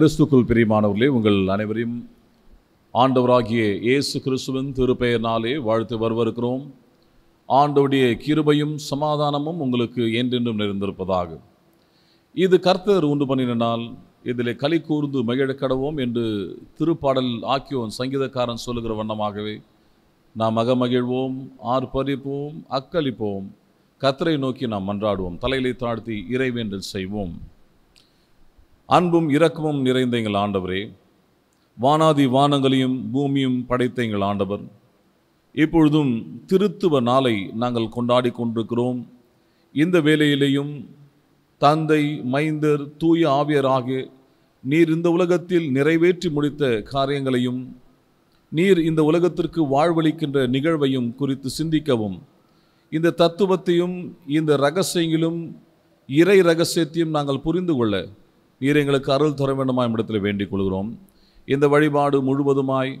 கிறிஸ்துக்குள் பிரியமானவர்களே உங்கள் அனைவரையும் ஆண்டவராகிய இயேசு கிறிஸ்துவின் திருப்பெயர்னாலே வாழ்த்து வரவிருக்கிறோம் ஆண்டவுடைய கிருபையும் சமாதானமும் உங்களுக்கு என்றென்றும் நிறைந்திருப்பதாக இது கர்த்தர் உண்டு பண்ணினால் இதில் களி கூர்ந்து மகிழக்கடவோம் என்று திருப்பாடல் ஆக்கியோன் சங்கீதக்காரன் சொல்லுகிற வண்ணமாகவே நாம் அகமகிழ்வோம் ஆர்ப்பரிப்போம் அக்களிப்போம் கத்தரை நோக்கி நாம் மன்றாடுவோம் தலையிலை தாழ்த்தி இறைவேண்டல் செய்வோம் அன்பும் இரக்கமும் நிறைந்த எங்கள் ஆண்டவரே வானாதி வானங்களையும் பூமியும் படைத்த எங்கள் ஆண்டவர் இப்பொழுதும் திருத்துவ நாளை நாங்கள் கொண்டாடி கொண்டிருக்கிறோம் இந்த வேலையிலேயும் தந்தை மைந்தர் தூய ஆவியர் ஆகிய நீர் இந்த உலகத்தில் நிறைவேற்றி முடித்த காரியங்களையும் நீர் இந்த உலகத்திற்கு வாழ்வளிக்கின்ற நிகழ்வையும் குறித்து சிந்திக்கவும் இந்த தத்துவத்தையும் இந்த ரகசியங்களும் இறை ரகசியத்தையும் நாங்கள் புரிந்து கொள்ள நீர் எங்களுக்கு அருள் துற வேண்டுமா இடத்தில் வேண்டிக் கொள்கிறோம் இந்த வழிபாடு முழுவதுமாய்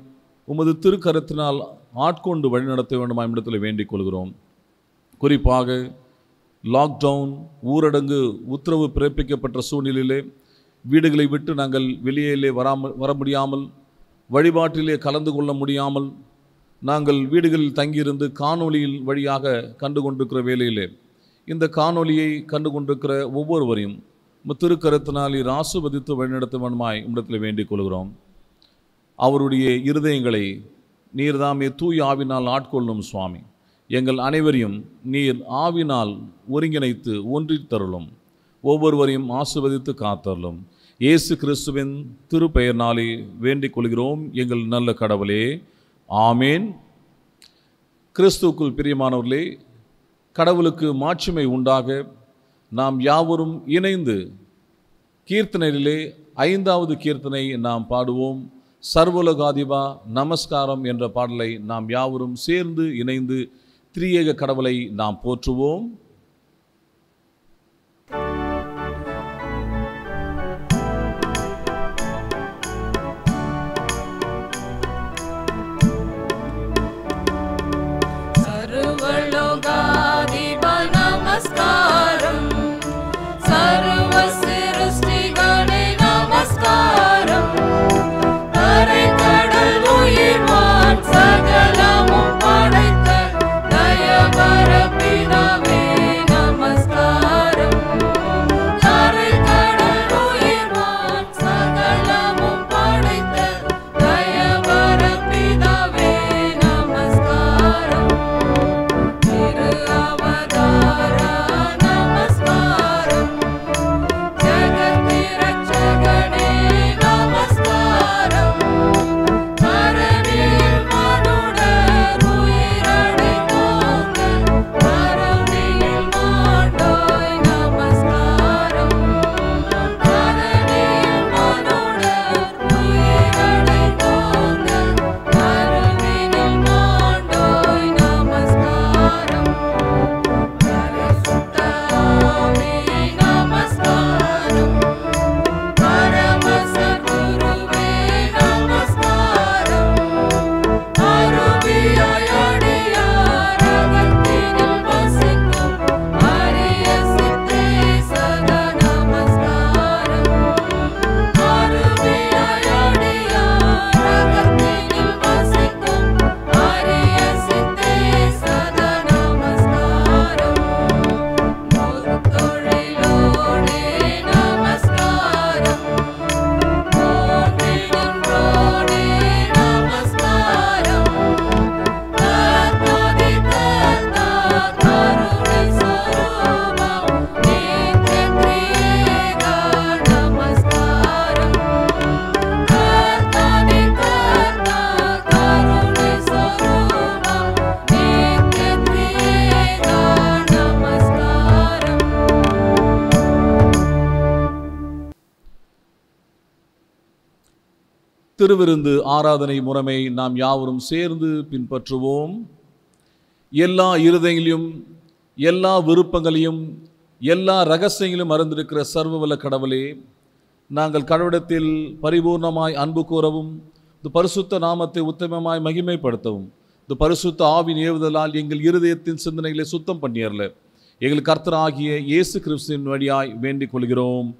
உமது திருக்கரத்தினால் ஆட்கொண்டு வழி நடத்த வேண்டுமா இடத்தில் வேண்டிக் கொள்கிறோம் குறிப்பாக லாக்டவுன் ஊரடங்கு உத்தரவு பிறப்பிக்கப்பட்ட சூழ்நிலையிலே வீடுகளை விட்டு நாங்கள் வெளியிலே வராமல் வர முடியாமல் வழிபாட்டிலே கலந்து கொள்ள முடியாமல் நாங்கள் வீடுகளில் தங்கியிருந்து காணொலியில் வழியாக கண்டு கொண்டிருக்கிற வேலையிலே இந்த காணொலியை கண்டு கொண்டிருக்கிற ஒவ்வொருவரையும் திருக்கரத்தினால் இர் வழிநடத்துவன்மாய் வழிநடத்துவனுமாய் வேண்டிக் கொள்கிறோம் அவருடைய இருதயங்களை நீர்தாமே தூய் ஆவினால் ஆட்கொள்ளும் சுவாமி எங்கள் அனைவரையும் நீர் ஆவினால் ஒருங்கிணைத்து ஒன்றித் தருளும் ஒவ்வொருவரையும் ஆசுவதித்து காத்தருளும் இயேசு கிறிஸ்துவின் திருப்பெயர்னாலே வேண்டிக் கொள்கிறோம் எங்கள் நல்ல கடவுளே ஆமேன் கிறிஸ்துவுக்குள் பிரியமானவர்களே கடவுளுக்கு மாட்சிமை உண்டாக நாம் யாவரும் இணைந்து கீர்த்தனையிலே ஐந்தாவது கீர்த்தனை நாம் பாடுவோம் சர்வலோகாதிபா நமஸ்காரம் என்ற பாடலை நாம் யாவரும் சேர்ந்து இணைந்து திரியேக கடவுளை நாம் போற்றுவோம் திருவிருந்து ஆராதனை முறைமை நாம் யாவரும் சேர்ந்து பின்பற்றுவோம் எல்லா இருதையிலும் எல்லா விருப்பங்களையும் எல்லா ரகசியங்களும் அறிந்திருக்கிற சர்வவல கடவுளே நாங்கள் கடவுடத்தில் பரிபூர்ணமாய் அன்பு கூறவும் இந்த பரிசுத்த நாமத்தை உத்தமமாய் மகிமைப்படுத்தவும் இந்த பரிசுத்த ஆவின் ஏவுதலால் எங்கள் இருதயத்தின் சிந்தனைகளை சுத்தம் பண்ணியறல எங்கள் கர்த்தராகிய இயேசு கிறிஸ்துவின் வழியாய் வேண்டிக் கொள்கிறோம்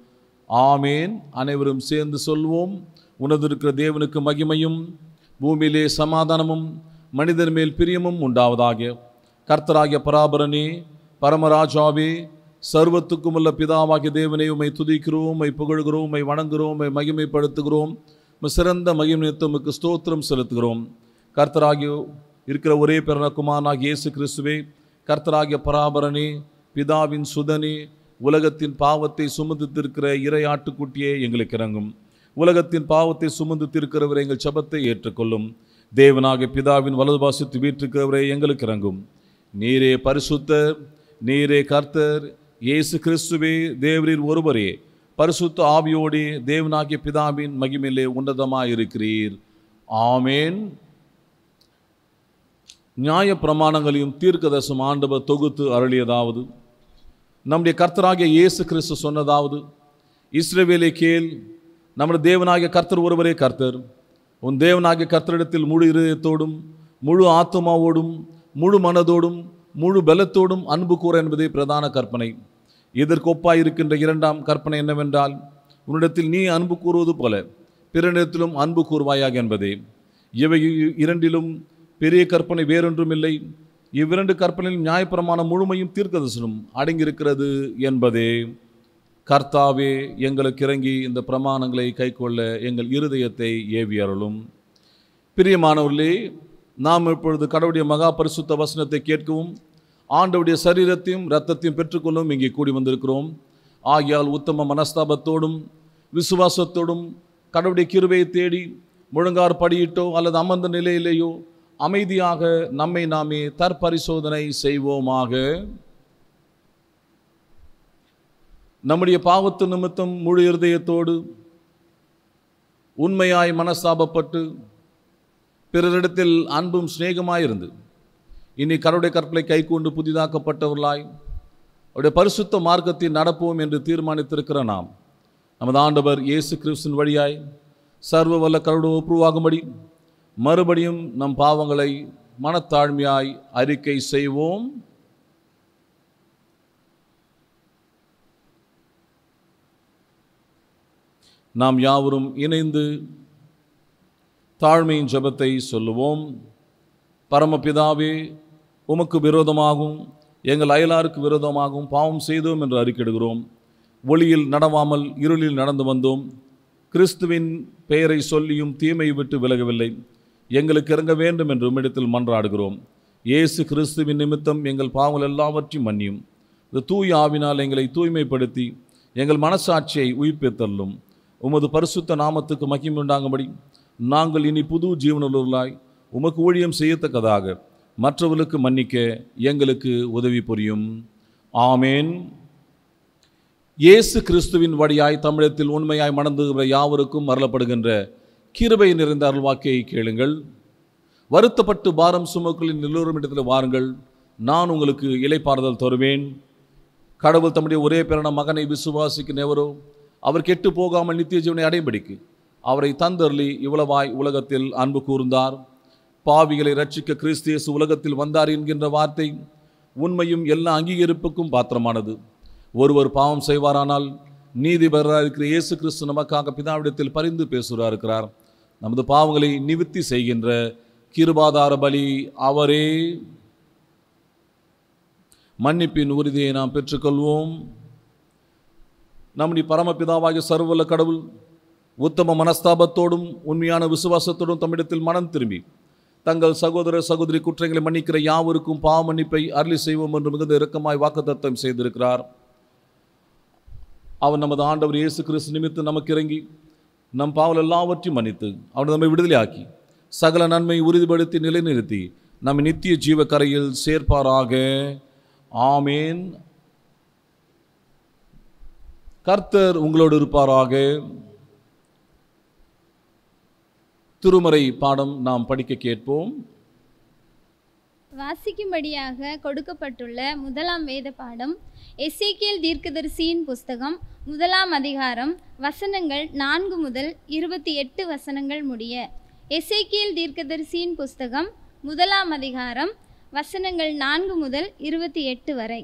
ஆமேன் அனைவரும் சேர்ந்து சொல்வோம் உனது இருக்கிற தேவனுக்கு மகிமையும் பூமியிலே சமாதானமும் மனிதர் மேல் பிரியமும் உண்டாவதாக கர்த்தராகிய பராபரனே பரமராஜாவே சர்வத்துக்கும் உள்ள பிதாவாகிய தேவனை உமை துதிக்கிறோம் உமை புகழ்கிறோம் உமை வணங்குகிறோம் உமை மகிமைப்படுத்துகிறோம் சிறந்த மகிமித்து ஸ்தோத்திரம் செலுத்துகிறோம் கர்த்தராகிய இருக்கிற ஒரே பிறனக்குமாராக இயேசு கிறிஸ்துவே கர்த்தராகிய பராபரனே பிதாவின் சுதனே உலகத்தின் பாவத்தை சுமந்தித்திருக்கிற இறை எங்களுக்கு இறங்கும் உலகத்தின் பாவத்தை சுமந்து தீர்க்கிறவரை எங்கள் சபத்தை ஏற்றுக்கொள்ளும் தேவனாக பிதாவின் வலது பாசித்து வீட்டிருக்கிறவரை எங்களுக்கு இறங்கும் நீரே பரிசுத்தர் நீரே கர்த்தர் இயேசு கிறிஸ்துவே தேவரின் ஒருவரே பரிசுத்த ஆவியோடு தேவனாகிய பிதாவின் மகிமையிலே உன்னதமாக இருக்கிறீர் ஆமேன் நியாய பிரமாணங்களையும் தீர்க்கதசம் ஆண்டவர் தொகுத்து அருளியதாவது நம்முடைய கர்த்தராகிய இயேசு கிறிஸ்து சொன்னதாவது இஸ்ரேவேலை கேள் நம்முடைய தேவனாகிய கர்த்தர் ஒருவரே கர்த்தர் உன் தேவனாகிய கர்த்தரிடத்தில் முழு இருதயத்தோடும் முழு ஆத்மாவோடும் முழு மனதோடும் முழு பலத்தோடும் அன்பு கூற என்பதே பிரதான கற்பனை எதிர்கொப்பாய் இருக்கின்ற இரண்டாம் கற்பனை என்னவென்றால் உன்னிடத்தில் நீ அன்பு கூறுவது போல பிறனிடத்திலும் அன்பு கூறுவாயாக என்பதே இவை இரண்டிலும் பெரிய கற்பனை வேறொன்றும் இல்லை இவ்விரண்டு கற்பனையில் நியாயப்பிரமான முழுமையும் தீர்க்கதர்சனம் அடங்கியிருக்கிறது என்பதே கர்த்தாவே எங்களுக்கு இறங்கி இந்த பிரமாணங்களை கைக்கொள்ள எங்கள் இருதயத்தை ஏவியருளும் பிரியமானவர்களே நாம் இப்பொழுது கடவுடைய மகா பரிசுத்த வசனத்தை கேட்கவும் ஆண்டவுடைய சரீரத்தையும் இரத்தத்தையும் பெற்றுக்கொள்ளும் இங்கே கூடி வந்திருக்கிறோம் ஆகியால் உத்தம மனஸ்தாபத்தோடும் விசுவாசத்தோடும் கடவுடைய கிருவையை தேடி முழங்கார் படியிட்டோ அல்லது அமர்ந்த நிலையிலேயோ அமைதியாக நம்மை நாமே தற்பரிசோதனை செய்வோமாக நம்முடைய பாவத்து நிமித்தம் முழு இருதயத்தோடு உண்மையாய் மனஸ்தாபப்பட்டு பிறரிடத்தில் அன்பும் ஸ்நேகமாயிருந்து இனி கருடைய கற்பலை கைக்கொண்டு புதிதாக்கப்பட்டவர்களாய் அவருடைய பரிசுத்த மார்க்கத்தில் நடப்போம் என்று தீர்மானித்திருக்கிற நாம் நமது ஆண்டவர் இயேசு கிறிஸ்தின் வழியாய் சர்வ வல்ல கருடு ஒப்புருவாகும்படி மறுபடியும் நம் பாவங்களை மனத்தாழ்மையாய் அறிக்கை செய்வோம் நாம் யாவரும் இணைந்து தாழ்மையின் ஜபத்தை சொல்லுவோம் பரமபிதாவே உமக்கு விரோதமாகவும் எங்கள் அயலாருக்கு விரோதமாகவும் பாவம் செய்தோம் என்று அறிக்கிடுகிறோம் ஒளியில் நடவாமல் இருளில் நடந்து வந்தோம் கிறிஸ்துவின் பெயரை சொல்லியும் தீமையை விட்டு விலகவில்லை எங்களுக்கு இறங்க வேண்டும் என்று உம்மிடத்தில் மன்றாடுகிறோம் இயேசு கிறிஸ்துவின் நிமித்தம் எங்கள் பாவங்கள் எல்லாவற்றையும் மன்னியும் இந்த தூய் ஆவினால் எங்களை தூய்மைப்படுத்தி எங்கள் மனசாட்சியை உயிர்ப்பித்தள்ளும் உமது பரிசுத்த நாமத்துக்கு மகிமுண்டாகும்படி நாங்கள் இனி புது ஜீவனலூர்களாய் உமக்கு ஊழியம் செய்யத்தக்கதாக மற்றவர்களுக்கு மன்னிக்க எங்களுக்கு உதவி புரியும் ஆமேன் இயேசு கிறிஸ்துவின் வழியாய் தமிழத்தில் உண்மையாய் மணந்துகிற யாவருக்கும் மரளப்படுகின்ற கிருபை நிறைந்த அருள்வாக்கையை கேளுங்கள் வருத்தப்பட்டு பாரம் சுமக்களின் எல்லோரும் இடத்தில் வாருங்கள் நான் உங்களுக்கு இலைப்பாறுதல் தருவேன் கடவுள் தம்முடைய ஒரே பிறன மகனை விசுவாசிக்கு எவரோ அவர் கெட்டு போகாமல் நித்திய ஜீவனை அடைம்படிக்கு அவரை தந்தருளி இவ்வளவாய் உலகத்தில் அன்பு கூர்ந்தார் பாவிகளை ரட்சிக்க கிறிஸ்தியசு உலகத்தில் வந்தார் என்கின்ற வார்த்தை உண்மையும் எல்லா அங்கீகரிப்புக்கும் பாத்திரமானது ஒருவர் பாவம் செய்வாரானால் நீதிபதராக இருக்கிற இயேசு கிறிஸ்து நமக்காக பிதாவிடத்தில் பரிந்து பேசுகிறார் இருக்கிறார் நமது பாவங்களை நிவர்த்தி செய்கின்ற கிருபாதார பலி அவரே மன்னிப்பின் உறுதியை நாம் பெற்றுக்கொள்வோம் நம்முடைய பரமபிதாவாகிய சர்வல கடவுள் உத்தம மனஸ்தாபத்தோடும் உண்மையான விசுவாசத்தோடும் தம்மிடத்தில் மனம் திரும்பி தங்கள் சகோதர சகோதரி குற்றங்களை மன்னிக்கிற யாவருக்கும் பாவ மன்னிப்பை அருளி செய்வோம் என்று மிகுந்த இறக்கமாய் வாக்குத்தத்தம் செய்திருக்கிறார் அவன் நமது ஆண்டவர் இயேசு கிறிஸ்து நிமித்து நமக்கு இறங்கி நம் பாவல் எல்லாவற்றையும் மன்னித்து அவனை நம்மை விடுதலையாக்கி சகல நன்மையை உறுதிப்படுத்தி நிலைநிறுத்தி நம்ம நித்திய ஜீவ கரையில் சேர்ப்பாராக ஆமேன் கர்த்தர் உங்களோடு இருப்பாராக திருமறை பாடம் நாம் படிக்க கேட்போம் வாசிக்கும்படியாக கொடுக்கப்பட்டுள்ள முதலாம் வேத பாடம் எஸ்ஏகேல் தீர்க்கதரிசியின் புஸ்தகம் முதலாம் அதிகாரம் வசனங்கள் நான்கு முதல் இருபத்தி எட்டு வசனங்கள் முடிய எஸ்ஏகேல் தீர்க்கதரிசியின் புஸ்தகம் முதலாம் அதிகாரம் வசனங்கள் நான்கு முதல் இருபத்தி எட்டு வரை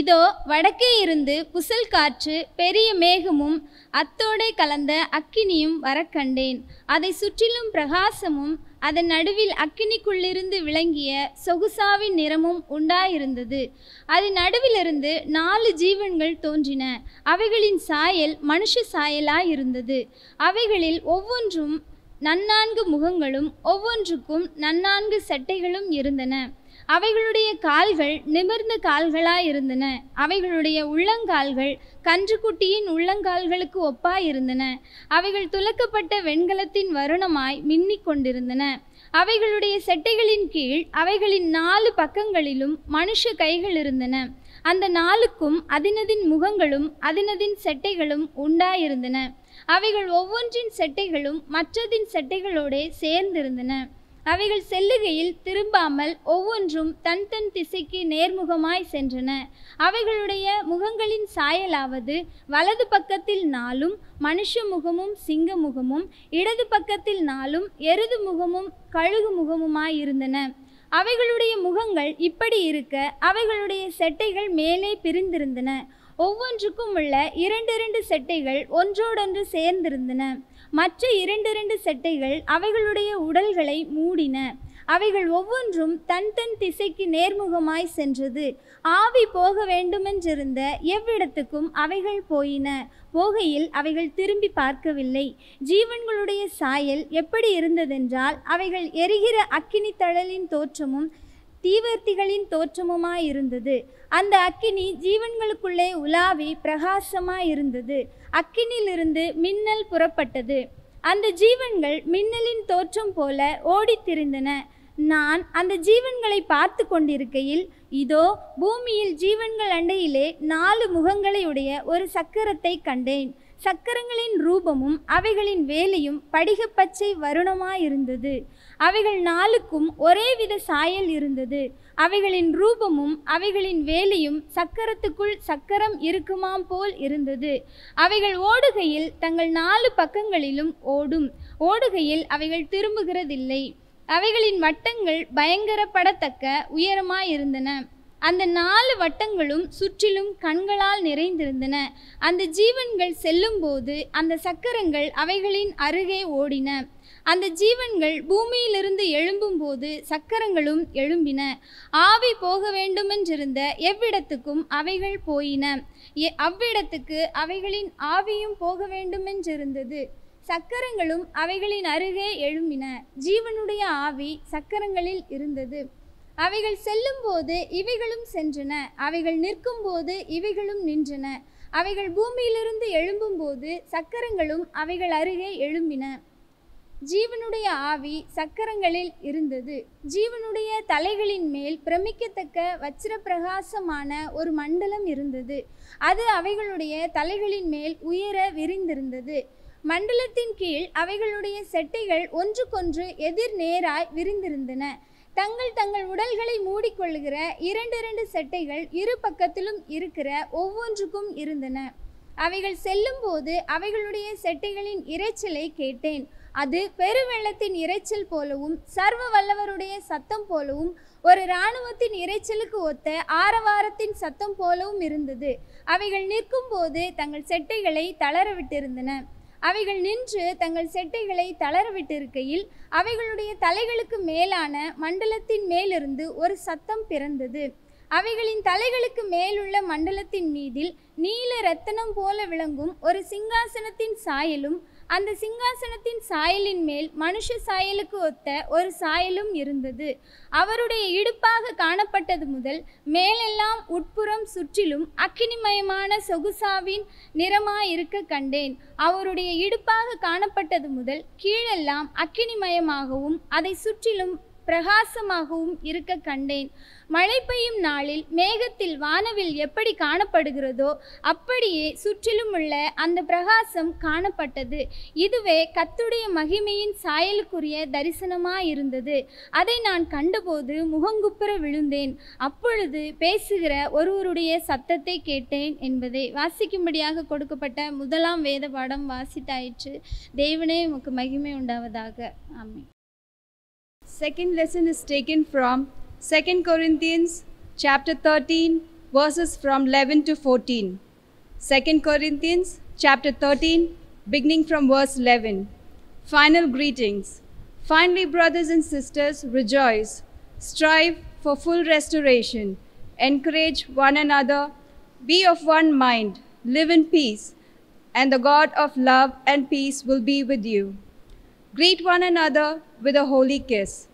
இதோ வடக்கே இருந்து புசல் காற்று பெரிய மேகமும் அத்தோடை கலந்த அக்கினியும் வரக்கண்டேன் அதை சுற்றிலும் பிரகாசமும் அதன் நடுவில் அக்கினிக்குள்ளிருந்து விளங்கிய சொகுசாவின் நிறமும் உண்டாயிருந்தது அதன் நடுவிலிருந்து நாலு ஜீவன்கள் தோன்றின அவைகளின் சாயல் மனுஷ சாயலாயிருந்தது அவைகளில் ஒவ்வொன்றும் நன்னான்கு முகங்களும் ஒவ்வொன்றுக்கும் நன்னான்கு சட்டைகளும் இருந்தன அவைகளுடைய கால்கள் நிமிர்ந்த கால்களாய் இருந்தன அவைகளுடைய உள்ளங்கால்கள் கன்றுக்குட்டியின் உள்ளங்கால்களுக்கு ஒப்பாய் இருந்தன அவைகள் துலக்கப்பட்ட வெண்கலத்தின் வருணமாய் மின்னிக் கொண்டிருந்தன அவைகளுடைய செட்டைகளின் கீழ் அவைகளின் நாலு பக்கங்களிலும் மனுஷ கைகள் இருந்தன அந்த நாளுக்கும் அதினதின் முகங்களும் அதினதின் செட்டைகளும் உண்டாயிருந்தன அவைகள் ஒவ்வொன்றின் செட்டைகளும் மற்றதின் செட்டைகளோடே சேர்ந்திருந்தன அவைகள் செல்லுகையில் திரும்பாமல் ஒவ்வொன்றும் தன் தன் திசைக்கு நேர்முகமாய் சென்றன அவைகளுடைய முகங்களின் சாயலாவது வலது பக்கத்தில் நாளும் மனுஷ முகமும் சிங்க முகமும் இடது பக்கத்தில் நாளும் எருது முகமும் கழுகு முகமுமாயிருந்தன அவைகளுடைய முகங்கள் இப்படி இருக்க அவைகளுடைய செட்டைகள் மேலே பிரிந்திருந்தன ஒவ்வொன்றுக்கும் உள்ள இரண்டிரண்டு செட்டைகள் ஒன்றோடொன்று சேர்ந்திருந்தன மற்ற இரண்டிரண்டு செட்டைகள் அவைகளுடைய உடல்களை மூடின அவைகள் ஒவ்வொன்றும் தன் தன் திசைக்கு நேர்முகமாய் சென்றது ஆவி போக வேண்டுமென்றிருந்த எவ்விடத்துக்கும் அவைகள் போயின போகையில் அவைகள் திரும்பி பார்க்கவில்லை ஜீவன்களுடைய சாயல் எப்படி இருந்ததென்றால் அவைகள் எரிகிற அக்கினி தழலின் தோற்றமும் தீவர்த்திகளின் தோற்றமுமாய் இருந்தது அந்த அக்கினி ஜீவன்களுக்குள்ளே உலாவி பிரகாசமாய் இருந்தது அக்கினியிலிருந்து மின்னல் புறப்பட்டது அந்த ஜீவன்கள் மின்னலின் தோற்றம் போல ஓடித்திருந்தன நான் அந்த ஜீவன்களை பார்த்து கொண்டிருக்கையில் இதோ பூமியில் ஜீவன்கள் அண்டையிலே நாலு முகங்களையுடைய ஒரு சக்கரத்தை கண்டேன் சக்கரங்களின் ரூபமும் அவைகளின் வேலையும் படிகப்பச்சை வருணமாயிருந்தது அவைகள் நாளுக்கும் ஒரே வித சாயல் இருந்தது அவைகளின் ரூபமும் அவைகளின் வேலையும் சக்கரத்துக்குள் சக்கரம் இருக்குமாம் போல் இருந்தது அவைகள் ஓடுகையில் தங்கள் நாலு பக்கங்களிலும் ஓடும் ஓடுகையில் அவைகள் திரும்புகிறதில்லை அவைகளின் வட்டங்கள் பயங்கரப்படத்தக்க உயரமாயிருந்தன அந்த நாலு வட்டங்களும் சுற்றிலும் கண்களால் நிறைந்திருந்தன அந்த ஜீவன்கள் செல்லும்போது அந்த சக்கரங்கள் அவைகளின் அருகே ஓடின அந்த ஜீவன்கள் பூமியிலிருந்து எழும்பும்போது சக்கரங்களும் எழும்பின ஆவி போக வேண்டுமென்றிருந்த எவ்விடத்துக்கும் அவைகள் போயின அவ்விடத்துக்கு அவைகளின் ஆவியும் போக வேண்டுமென்றிருந்தது சக்கரங்களும் அவைகளின் அருகே எழும்பின ஜீவனுடைய ஆவி சக்கரங்களில் இருந்தது அவைகள் செல்லும்போது இவைகளும் சென்றன அவைகள் நிற்கும்போது இவைகளும் நின்றன அவைகள் பூமியிலிருந்து எழும்பும்போது சக்கரங்களும் அவைகள் அருகே எழும்பின ஜீவனுடைய ஆவி சக்கரங்களில் இருந்தது ஜீவனுடைய தலைகளின் மேல் பிரமிக்கத்தக்க வச்சிர பிரகாசமான ஒரு மண்டலம் இருந்தது அது அவைகளுடைய தலைகளின் மேல் உயர விரிந்திருந்தது மண்டலத்தின் கீழ் அவைகளுடைய செட்டைகள் ஒன்றுக்கொன்று எதிர் நேராய் விரிந்திருந்தன தங்கள் தங்கள் உடல்களை மூடிக்கொள்கிற இரண்டு இரண்டு செட்டைகள் இரு பக்கத்திலும் இருக்கிற ஒவ்வொன்றுக்கும் இருந்தன அவைகள் செல்லும்போது அவைகளுடைய செட்டைகளின் இரைச்சலை கேட்டேன் அது பெருவெள்ளத்தின் இறைச்சல் போலவும் சர்வ வல்லவருடைய சத்தம் போலவும் ஒரு இராணுவத்தின் இறைச்சலுக்கு ஒத்த ஆரவாரத்தின் சத்தம் போலவும் இருந்தது அவைகள் நிற்கும் போது தங்கள் செட்டைகளை தளரவிட்டிருந்தன அவைகள் நின்று தங்கள் செட்டைகளை தளரவிட்டிருக்கையில் அவைகளுடைய தலைகளுக்கு மேலான மண்டலத்தின் மேலிருந்து ஒரு சத்தம் பிறந்தது அவைகளின் தலைகளுக்கு மேலுள்ள மண்டலத்தின் மீதில் நீல ரத்தனம் போல விளங்கும் ஒரு சிங்காசனத்தின் சாயலும் அந்த சிங்காசனத்தின் சாயலின் மேல் மனுஷ சாயலுக்கு ஒத்த ஒரு சாயலும் இருந்தது அவருடைய இடுப்பாக காணப்பட்டது முதல் மேலெல்லாம் உட்புறம் சுற்றிலும் அக்கினிமயமான சொகுசாவின் நிறமாயிருக்க கண்டேன் அவருடைய இடுப்பாக காணப்பட்டது முதல் கீழெல்லாம் அக்கினிமயமாகவும் அதை சுற்றிலும் பிரகாசமாகவும் இருக்க கண்டேன் மழை பெய்யும் நாளில் மேகத்தில் வானவில் எப்படி காணப்படுகிறதோ அப்படியே சுற்றிலும் உள்ள அந்த பிரகாசம் காணப்பட்டது இதுவே கத்துடைய மகிமையின் சாயலுக்குரிய தரிசனமாயிருந்தது அதை நான் கண்டபோது முகங்குப்புற விழுந்தேன் அப்பொழுது பேசுகிற ஒருவருடைய சத்தத்தை கேட்டேன் என்பதை வாசிக்கும்படியாக கொடுக்கப்பட்ட முதலாம் வேத பாடம் வாசித்தாயிற்று தேவனே உமக்கு மகிமை உண்டாவதாக ஆமே second lesson is taken from 2 Corinthians chapter 13 verses from 11 to 14. 2 Corinthians chapter 13 beginning from verse 11. Final greetings. Finally, brothers and sisters, rejoice. Strive for full restoration. Encourage one another. Be of one mind. Live in peace. And the God of love and peace will be with you. Greet one another with a holy kiss.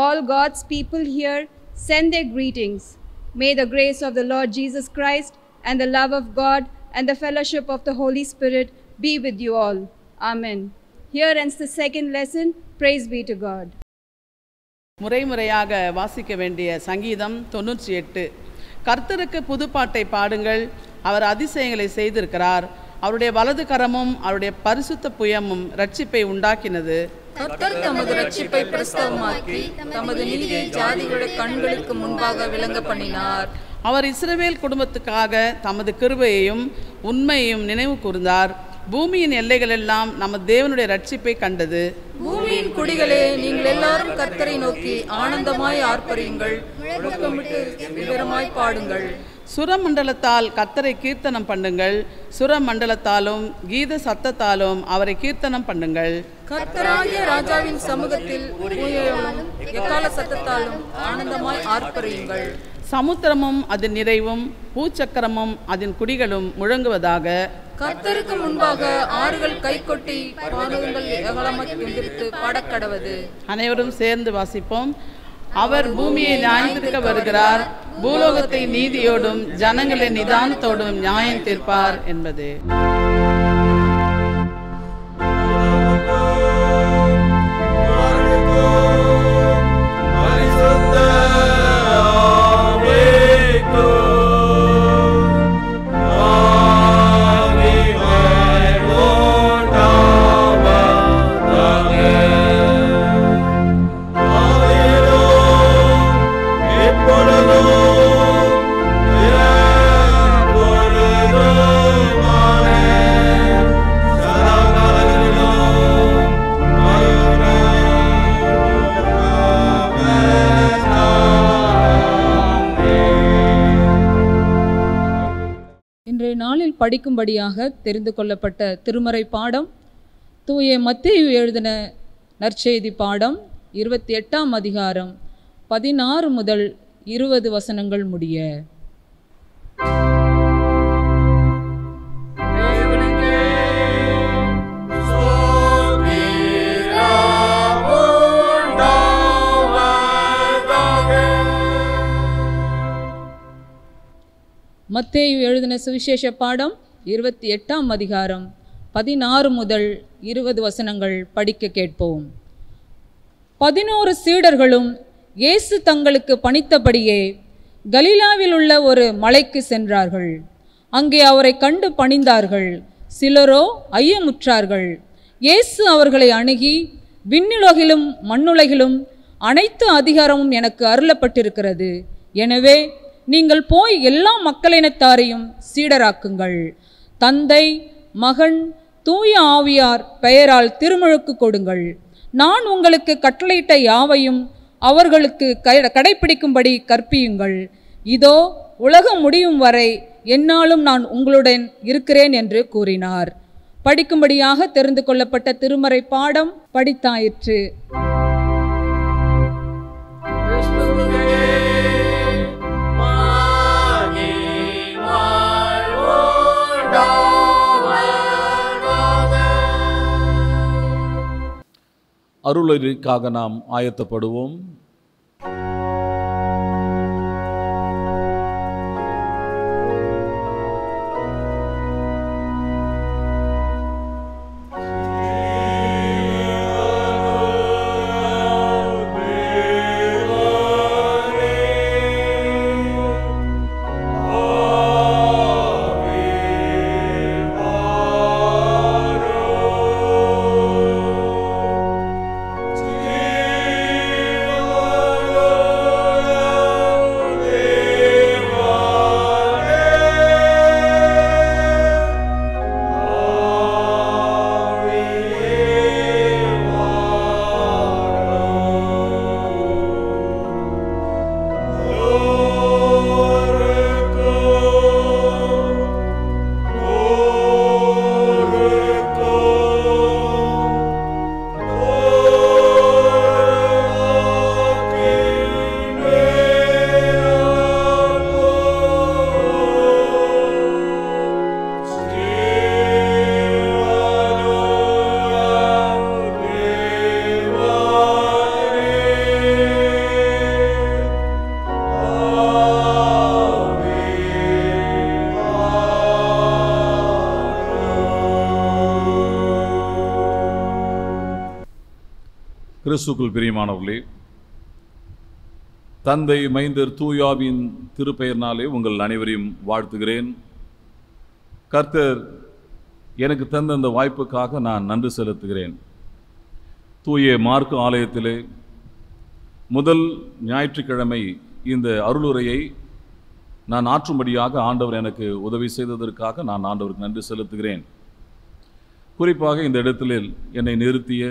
all God's people here send their greetings. May the grace of the Lord Jesus Christ and the love of God and the fellowship of the Holy Spirit be with you all. Amen. Here ends the second lesson. Praise be to God. முறை முறையாக வாசிக்க வேண்டிய சங்கீதம் தொன்னூற்றி எட்டு கர்த்தருக்கு புதுப்பாட்டை பாடுங்கள் அவர் அதிசயங்களை செய்திருக்கிறார் அவருடைய வலது கரமும் அவருடைய பரிசுத்த புயமும் ரட்சிப்பை உண்டாக்கினது கத்தர் தமது ரட்சிப்பை பிரஸ்தவமாக்கி தமது நீதியை ஜாதிகளோட கண்களுக்கு முன்பாக விளங்க பண்ணினார் அவர் இஸ்ரவேல் குடும்பத்துக்காக தமது கிருபையையும் உண்மையையும் நினைவு கூர்ந்தார் பூமியின் எல்லைகள் எல்லாம் நம்ம தேவனுடைய ரட்சிப்பை கண்டது பூமியின் குடிகளே நீங்கள் எல்லாரும் கர்த்தரை நோக்கி ஆனந்தமாய் ஆர்ப்பரியுங்கள் முழக்கமிட்டு பாடுங்கள் சுரமண்டலத்தால் கத்தரை கீர்த்தனம் பண்ணுங்கள் சுரமண்டலத்தாலும் கீத சத்தத்தாலும் அவரை கீர்த்தனம் பண்ணுங்கள் கர்த்தராகிய ராஜாவின் சமூகத்தில் எக்கால சத்தத்தாலும் ஆனந்தமாய் ஆர்ப்பரியுங்கள் சமுத்திரமும் அதன் நிறைவும் பூச்சக்கரமும் அதன் குடிகளும் முழங்குவதாக கர்த்தருக்கு முன்பாக ஆறுகள் கை கொட்டி பாடக்கடவது அனைவரும் சேர்ந்து வாசிப்போம் அவர் பூமியை நியாயத்திற்க வருகிறார் பூலோகத்தை நீதியோடும் ஜனங்களை நிதானத்தோடும் நியாயம் தீர்ப்பார் என்பது படிக்கும்படியாக தெரிந்து கொள்ளப்பட்ட திருமறை பாடம் தூய மத்திய எழுதின நற்செய்தி பாடம் இருபத்தி எட்டாம் அதிகாரம் பதினாறு முதல் இருபது வசனங்கள் முடிய மத்தேயு எழுதின சுவிசேஷ பாடம் இருபத்தி எட்டாம் அதிகாரம் பதினாறு முதல் இருபது வசனங்கள் படிக்க கேட்போம் பதினோரு சீடர்களும் இயேசு தங்களுக்கு பணித்தபடியே கலீலாவில் உள்ள ஒரு மலைக்கு சென்றார்கள் அங்கே அவரை கண்டு பணிந்தார்கள் சிலரோ ஐயமுற்றார்கள் இயேசு அவர்களை அணுகி விண்ணுலகிலும் மண்ணுலகிலும் அனைத்து அதிகாரமும் எனக்கு அருளப்பட்டிருக்கிறது எனவே நீங்கள் போய் எல்லா மக்களினத்தாரையும் சீடராக்குங்கள் தந்தை மகன் தூய ஆவியார் பெயரால் திருமுழுக்கு கொடுங்கள் நான் உங்களுக்கு கட்டளையிட்ட யாவையும் அவர்களுக்கு கடைபிடிக்கும்படி கற்பியுங்கள் இதோ உலகம் முடியும் வரை என்னாலும் நான் உங்களுடன் இருக்கிறேன் என்று கூறினார் படிக்கும்படியாக தெரிந்து கொள்ளப்பட்ட திருமறை பாடம் படித்தாயிற்று அருளருக்காக நாம் ஆயத்தப்படுவோம் கிறிஸ்துக்குள் பிரியமானவர்களே தந்தை மைந்தர் தூயாவின் திருப்பெயர்னாலே உங்கள் அனைவரையும் வாழ்த்துகிறேன் கர்த்தர் எனக்கு தந்த அந்த வாய்ப்புக்காக நான் நன்றி செலுத்துகிறேன் தூய மார்க் ஆலயத்திலே முதல் ஞாயிற்றுக்கிழமை இந்த அருளுரையை நான் ஆற்றும்படியாக ஆண்டவர் எனக்கு உதவி செய்ததற்காக நான் ஆண்டவருக்கு நன்றி செலுத்துகிறேன் குறிப்பாக இந்த இடத்தில் என்னை நிறுத்திய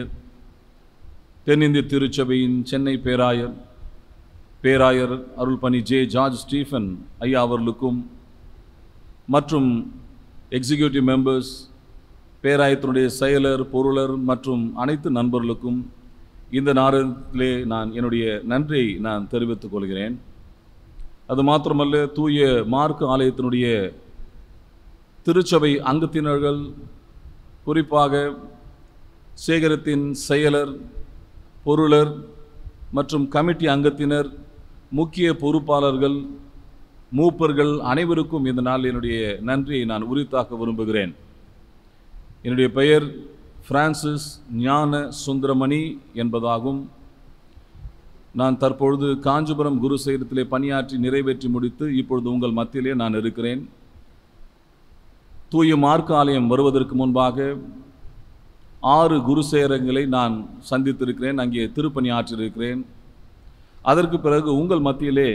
தென்னிந்திய திருச்சபையின் சென்னை பேராயர் பேராயர் அருள் பணி ஜே ஜார்ஜ் ஸ்டீஃபன் ஐயா அவர்களுக்கும் மற்றும் எக்ஸிக்யூட்டிவ் மெம்பர்ஸ் பேராயத்தினுடைய செயலர் பொருளர் மற்றும் அனைத்து நண்பர்களுக்கும் இந்த நாடகத்திலே நான் என்னுடைய நன்றியை நான் தெரிவித்துக் கொள்கிறேன் அது மாத்திரமல்ல தூய மார்க் ஆலயத்தினுடைய திருச்சபை அங்கத்தினர்கள் குறிப்பாக சேகரத்தின் செயலர் பொருளர் மற்றும் கமிட்டி அங்கத்தினர் முக்கிய பொறுப்பாளர்கள் மூப்பர்கள் அனைவருக்கும் இந்த நாள் என்னுடைய நன்றியை நான் உரித்தாக்க விரும்புகிறேன் என்னுடைய பெயர் பிரான்சிஸ் ஞான சுந்தரமணி என்பதாகும் நான் தற்பொழுது காஞ்சிபுரம் குரு சேரத்திலே பணியாற்றி நிறைவேற்றி முடித்து இப்பொழுது உங்கள் மத்தியிலே நான் இருக்கிறேன் தூய மார்க்க ஆலயம் வருவதற்கு முன்பாக ஆறு குரு சேரங்களை நான் சந்தித்திருக்கிறேன் அங்கே திருப்பணி ஆற்றியிருக்கிறேன் அதற்கு பிறகு உங்கள் மத்தியிலே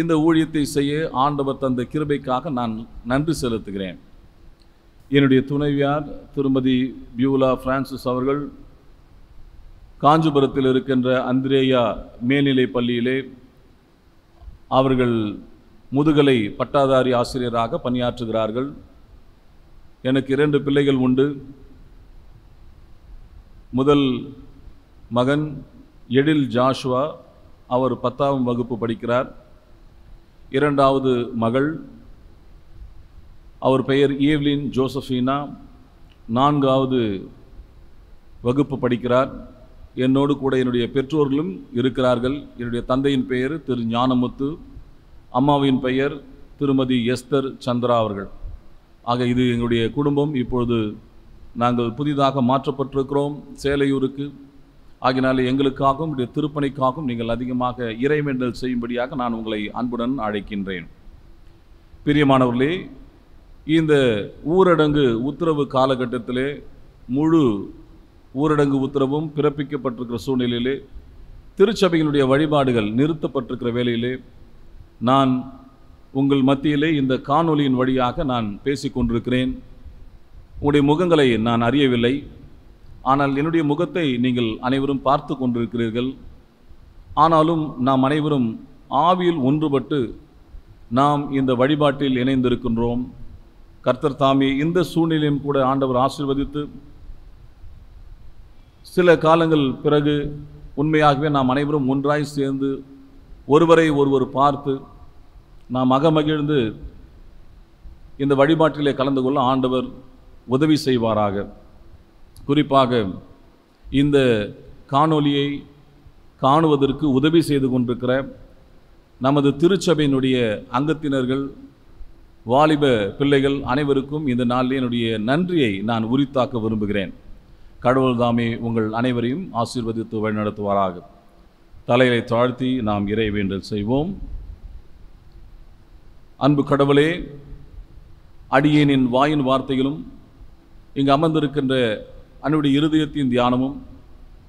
இந்த ஊழியத்தை செய்ய ஆண்டவர் தந்த கிருபைக்காக நான் நன்றி செலுத்துகிறேன் என்னுடைய துணைவியார் திருமதி பியூலா பிரான்சிஸ் அவர்கள் காஞ்சிபுரத்தில் இருக்கின்ற அந்திரேயா மேல்நிலை பள்ளியிலே அவர்கள் முதுகலை பட்டாதாரி ஆசிரியராக பணியாற்றுகிறார்கள் எனக்கு இரண்டு பிள்ளைகள் உண்டு முதல் மகன் எடில் ஜாஷுவா அவர் பத்தாம் வகுப்பு படிக்கிறார் இரண்டாவது மகள் அவர் பெயர் ஈவ்லின் ஜோசஃபினா நான்காவது வகுப்பு படிக்கிறார் என்னோடு கூட என்னுடைய பெற்றோர்களும் இருக்கிறார்கள் என்னுடைய தந்தையின் பெயர் திரு ஞானமுத்து அம்மாவின் பெயர் திருமதி எஸ்தர் சந்திரா அவர்கள் ஆக இது எங்களுடைய குடும்பம் இப்பொழுது நாங்கள் புதிதாக மாற்றப்பட்டிருக்கிறோம் சேலையூருக்கு ஆகினாலே எங்களுக்காகவும் இப்படி திருப்பணிக்காகவும் நீங்கள் அதிகமாக இறைவேண்டல் செய்யும்படியாக நான் உங்களை அன்புடன் அழைக்கின்றேன் பிரியமானவர்களே இந்த ஊரடங்கு உத்தரவு காலகட்டத்திலே முழு ஊரடங்கு உத்தரவும் பிறப்பிக்கப்பட்டிருக்கிற சூழ்நிலையிலே திருச்சபையினுடைய வழிபாடுகள் நிறுத்தப்பட்டிருக்கிற வேளையிலே நான் உங்கள் மத்தியிலே இந்த காணொலியின் வழியாக நான் பேசிக்கொண்டிருக்கிறேன் உங்களுடைய முகங்களை நான் அறியவில்லை ஆனால் என்னுடைய முகத்தை நீங்கள் அனைவரும் பார்த்து கொண்டிருக்கிறீர்கள் ஆனாலும் நாம் அனைவரும் ஆவியில் ஒன்றுபட்டு நாம் இந்த வழிபாட்டில் இணைந்திருக்கின்றோம் கர்த்தர் தாமே இந்த சூழ்நிலையும் கூட ஆண்டவர் ஆசிர்வதித்து சில காலங்கள் பிறகு உண்மையாகவே நாம் அனைவரும் ஒன்றாய் சேர்ந்து ஒருவரை ஒருவர் பார்த்து நாம் அகமகிழ்ந்து இந்த வழிபாட்டிலே கலந்து கொள்ள ஆண்டவர் உதவி செய்வாராக குறிப்பாக இந்த காணொலியை காணுவதற்கு உதவி செய்து கொண்டிருக்கிற நமது திருச்சபையினுடைய அங்கத்தினர்கள் வாலிப பிள்ளைகள் அனைவருக்கும் இந்த நாளில் என்னுடைய நன்றியை நான் உரித்தாக்க விரும்புகிறேன் கடவுள் தாமே உங்கள் அனைவரையும் ஆசீர்வதித்து வழிநடத்துவாராக தலையை தாழ்த்தி நாம் இறை வேண்டல் செய்வோம் அன்பு கடவுளே அடியேனின் வாயின் வார்த்தைகளும் இங்கு அமர்ந்திருக்கின்ற அன்னுடைய இருதயத்தின் தியானமும்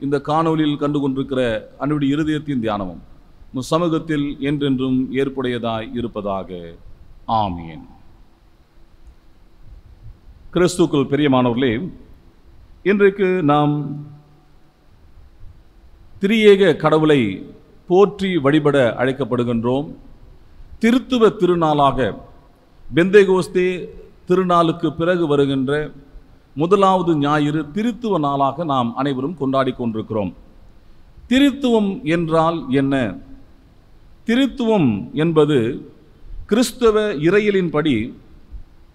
இந்த காணொலியில் கண்டு கொண்டிருக்கிற அன்னுடைய இருதயத்தின் தியானமும் சமூகத்தில் என்றென்றும் ஏற்புடையதாய் இருப்பதாக ஆமியன் கிறிஸ்துக்குள் பெரியமானவர்களே இன்றைக்கு நாம் திரியேக கடவுளை போற்றி வழிபட அழைக்கப்படுகின்றோம் திருத்துவ திருநாளாக பெந்தைகோஸ்தே திருநாளுக்கு பிறகு வருகின்ற முதலாவது ஞாயிறு திருத்துவ நாளாக நாம் அனைவரும் கொண்டாடி கொண்டிருக்கிறோம் திருத்துவம் என்றால் என்ன திருத்துவம் என்பது கிறிஸ்தவ இறையலின்படி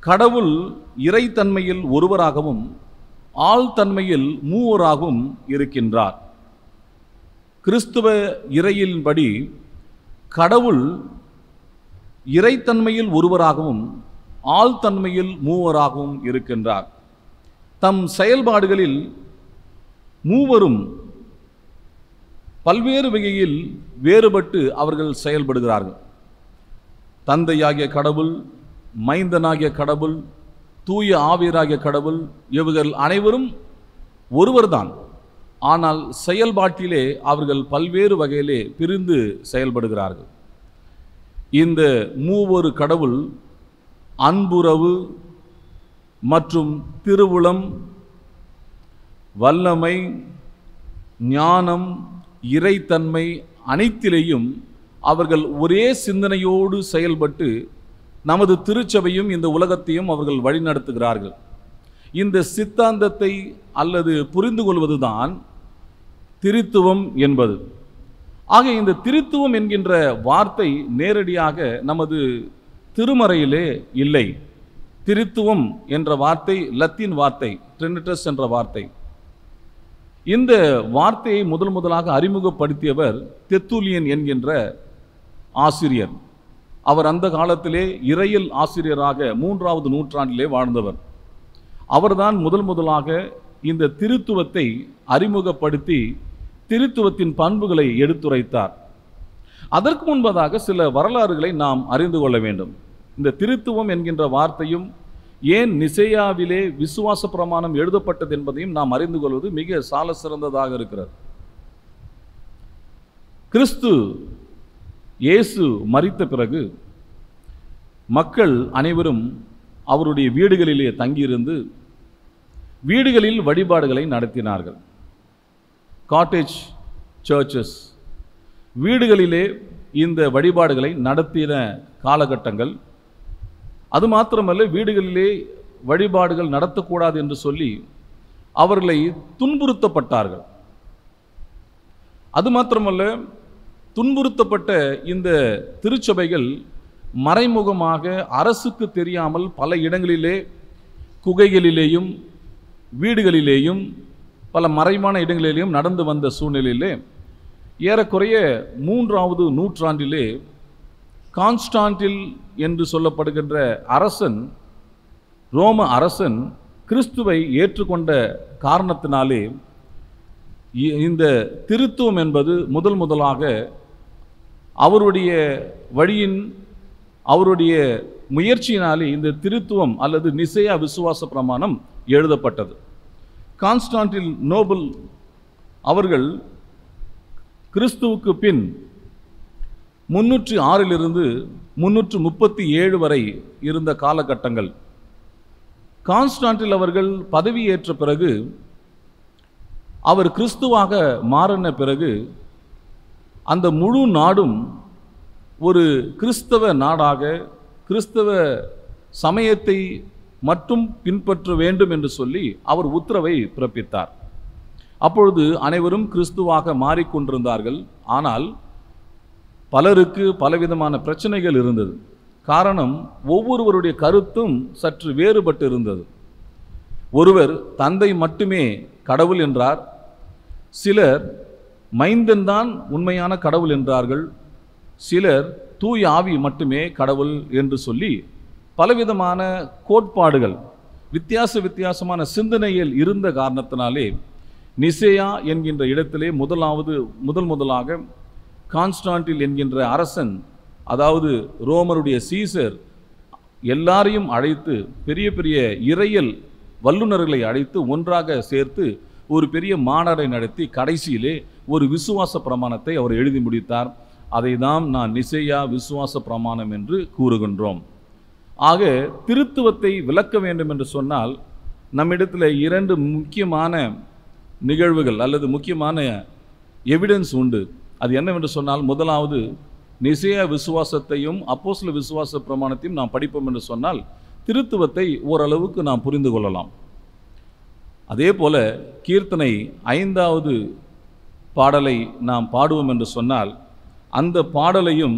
கடவுள் இறைத்தன்மையில் ஒருவராகவும் ஆழ்தன்மையில் மூவராகவும் இருக்கின்றார் கிறிஸ்துவ இறையின்படி கடவுள் இறைத்தன்மையில் ஒருவராகவும் ஆழ்தன்மையில் மூவராகவும் இருக்கின்றார் தம் செயல்பாடுகளில் மூவரும் பல்வேறு வகையில் வேறுபட்டு அவர்கள் செயல்படுகிறார்கள் தந்தையாகிய கடவுள் மைந்தனாகிய கடவுள் தூய ஆவியராகிய கடவுள் இவர்கள் அனைவரும் ஒருவர்தான் ஆனால் செயல்பாட்டிலே அவர்கள் பல்வேறு வகையிலே பிரிந்து செயல்படுகிறார்கள் இந்த மூவொரு கடவுள் அன்புறவு மற்றும் திருவுளம் வல்லமை ஞானம் இறைத்தன்மை அனைத்திலேயும் அவர்கள் ஒரே சிந்தனையோடு செயல்பட்டு நமது திருச்சபையும் இந்த உலகத்தையும் அவர்கள் வழிநடத்துகிறார்கள் இந்த சித்தாந்தத்தை அல்லது புரிந்து கொள்வதுதான் திருத்துவம் என்பது ஆக இந்த திருத்துவம் என்கின்ற வார்த்தை நேரடியாக நமது திருமறையிலே இல்லை திருத்துவம் என்ற வார்த்தை லத்தீன் வார்த்தை ட்ரினிட்டஸ் என்ற வார்த்தை இந்த வார்த்தையை முதல் முதலாக அறிமுகப்படுத்தியவர் தெத்துலியன் என்கின்ற ஆசிரியர் அவர் அந்த காலத்திலே இறையல் ஆசிரியராக மூன்றாவது நூற்றாண்டிலே வாழ்ந்தவர் அவர்தான் முதல் முதலாக இந்த திருத்துவத்தை அறிமுகப்படுத்தி திருத்துவத்தின் பண்புகளை எடுத்துரைத்தார் அதற்கு முன்பதாக சில வரலாறுகளை நாம் அறிந்து கொள்ள வேண்டும் இந்த திருத்துவம் என்கின்ற வார்த்தையும் ஏன் நிசையாவிலே விசுவாச பிரமாணம் எழுதப்பட்டது என்பதையும் நாம் அறிந்து கொள்வது மிக சால சிறந்ததாக இருக்கிறது கிறிஸ்து இயேசு மறித்த பிறகு மக்கள் அனைவரும் அவருடைய வீடுகளிலே தங்கியிருந்து வீடுகளில் வழிபாடுகளை நடத்தினார்கள் காட்டேஜ் சர்ச்சஸ் வீடுகளிலே இந்த வழிபாடுகளை நடத்தின காலகட்டங்கள் அது மாத்திரமல்ல வீடுகளிலே வழிபாடுகள் நடத்தக்கூடாது என்று சொல்லி அவர்களை துன்புறுத்தப்பட்டார்கள் அது மாத்திரமல்ல துன்புறுத்தப்பட்ட இந்த திருச்சபைகள் மறைமுகமாக அரசுக்கு தெரியாமல் பல இடங்களிலே குகைகளிலேயும் வீடுகளிலேயும் பல மறைவான இடங்களிலேயும் நடந்து வந்த சூழ்நிலையிலே ஏறக்குறைய மூன்றாவது நூற்றாண்டிலே கான்ஸ்டாண்டில் என்று சொல்லப்படுகின்ற அரசன் ரோம அரசன் கிறிஸ்துவை ஏற்றுக்கொண்ட காரணத்தினாலே இந்த திருத்துவம் என்பது முதல் முதலாக அவருடைய வழியின் அவருடைய முயற்சியினாலே இந்த திருத்துவம் அல்லது நிசையா விசுவாச பிரமாணம் எழுதப்பட்டது கான்ஸ்டான்டில் நோபல் அவர்கள் கிறிஸ்துவுக்கு பின் முன்னூற்றி ஆறிலிருந்து முன்னூற்று முப்பத்தி ஏழு வரை இருந்த காலகட்டங்கள் கான்ஸ்டாண்டில் அவர்கள் பதவியேற்ற பிறகு அவர் கிறிஸ்துவாக மாறின பிறகு அந்த முழு நாடும் ஒரு கிறிஸ்தவ நாடாக கிறிஸ்தவ சமயத்தை மட்டும் பின்பற்ற வேண்டும் என்று சொல்லி அவர் உத்தரவை பிறப்பித்தார் அப்பொழுது அனைவரும் கிறிஸ்துவாக மாறிக்கொண்டிருந்தார்கள் ஆனால் பலருக்கு பலவிதமான பிரச்சனைகள் இருந்தது காரணம் ஒவ்வொருவருடைய கருத்தும் சற்று வேறுபட்டு இருந்தது ஒருவர் தந்தை மட்டுமே கடவுள் என்றார் சிலர் மைந்தன்தான் உண்மையான கடவுள் என்றார்கள் சிலர் தூய் ஆவி மட்டுமே கடவுள் என்று சொல்லி பலவிதமான கோட்பாடுகள் வித்தியாச வித்தியாசமான சிந்தனையில் இருந்த காரணத்தினாலே நிசேயா என்கின்ற இடத்திலே முதலாவது முதல் முதலாக கான்ஸ்டான்டில் என்கின்ற அரசன் அதாவது ரோமருடைய சீசர் எல்லாரையும் அழைத்து பெரிய பெரிய இறையல் வல்லுநர்களை அழைத்து ஒன்றாக சேர்த்து ஒரு பெரிய மாநாடை நடத்தி கடைசியிலே ஒரு விசுவாச பிரமாணத்தை அவர் எழுதி முடித்தார் அதை தான் நான் நிசையா விசுவாச பிரமாணம் என்று கூறுகின்றோம் ஆக திருத்துவத்தை விளக்க வேண்டும் என்று சொன்னால் நம்மிடத்தில் இரண்டு முக்கியமான நிகழ்வுகள் அல்லது முக்கியமான எவிடன்ஸ் உண்டு அது என்னவென்று சொன்னால் முதலாவது நிசைய விசுவாசத்தையும் அப்போசில விசுவாச பிரமாணத்தையும் நாம் படிப்போம் என்று சொன்னால் திருத்துவத்தை ஓரளவுக்கு நாம் புரிந்து கொள்ளலாம் அதே போல கீர்த்தனை ஐந்தாவது பாடலை நாம் பாடுவோம் என்று சொன்னால் அந்த பாடலையும்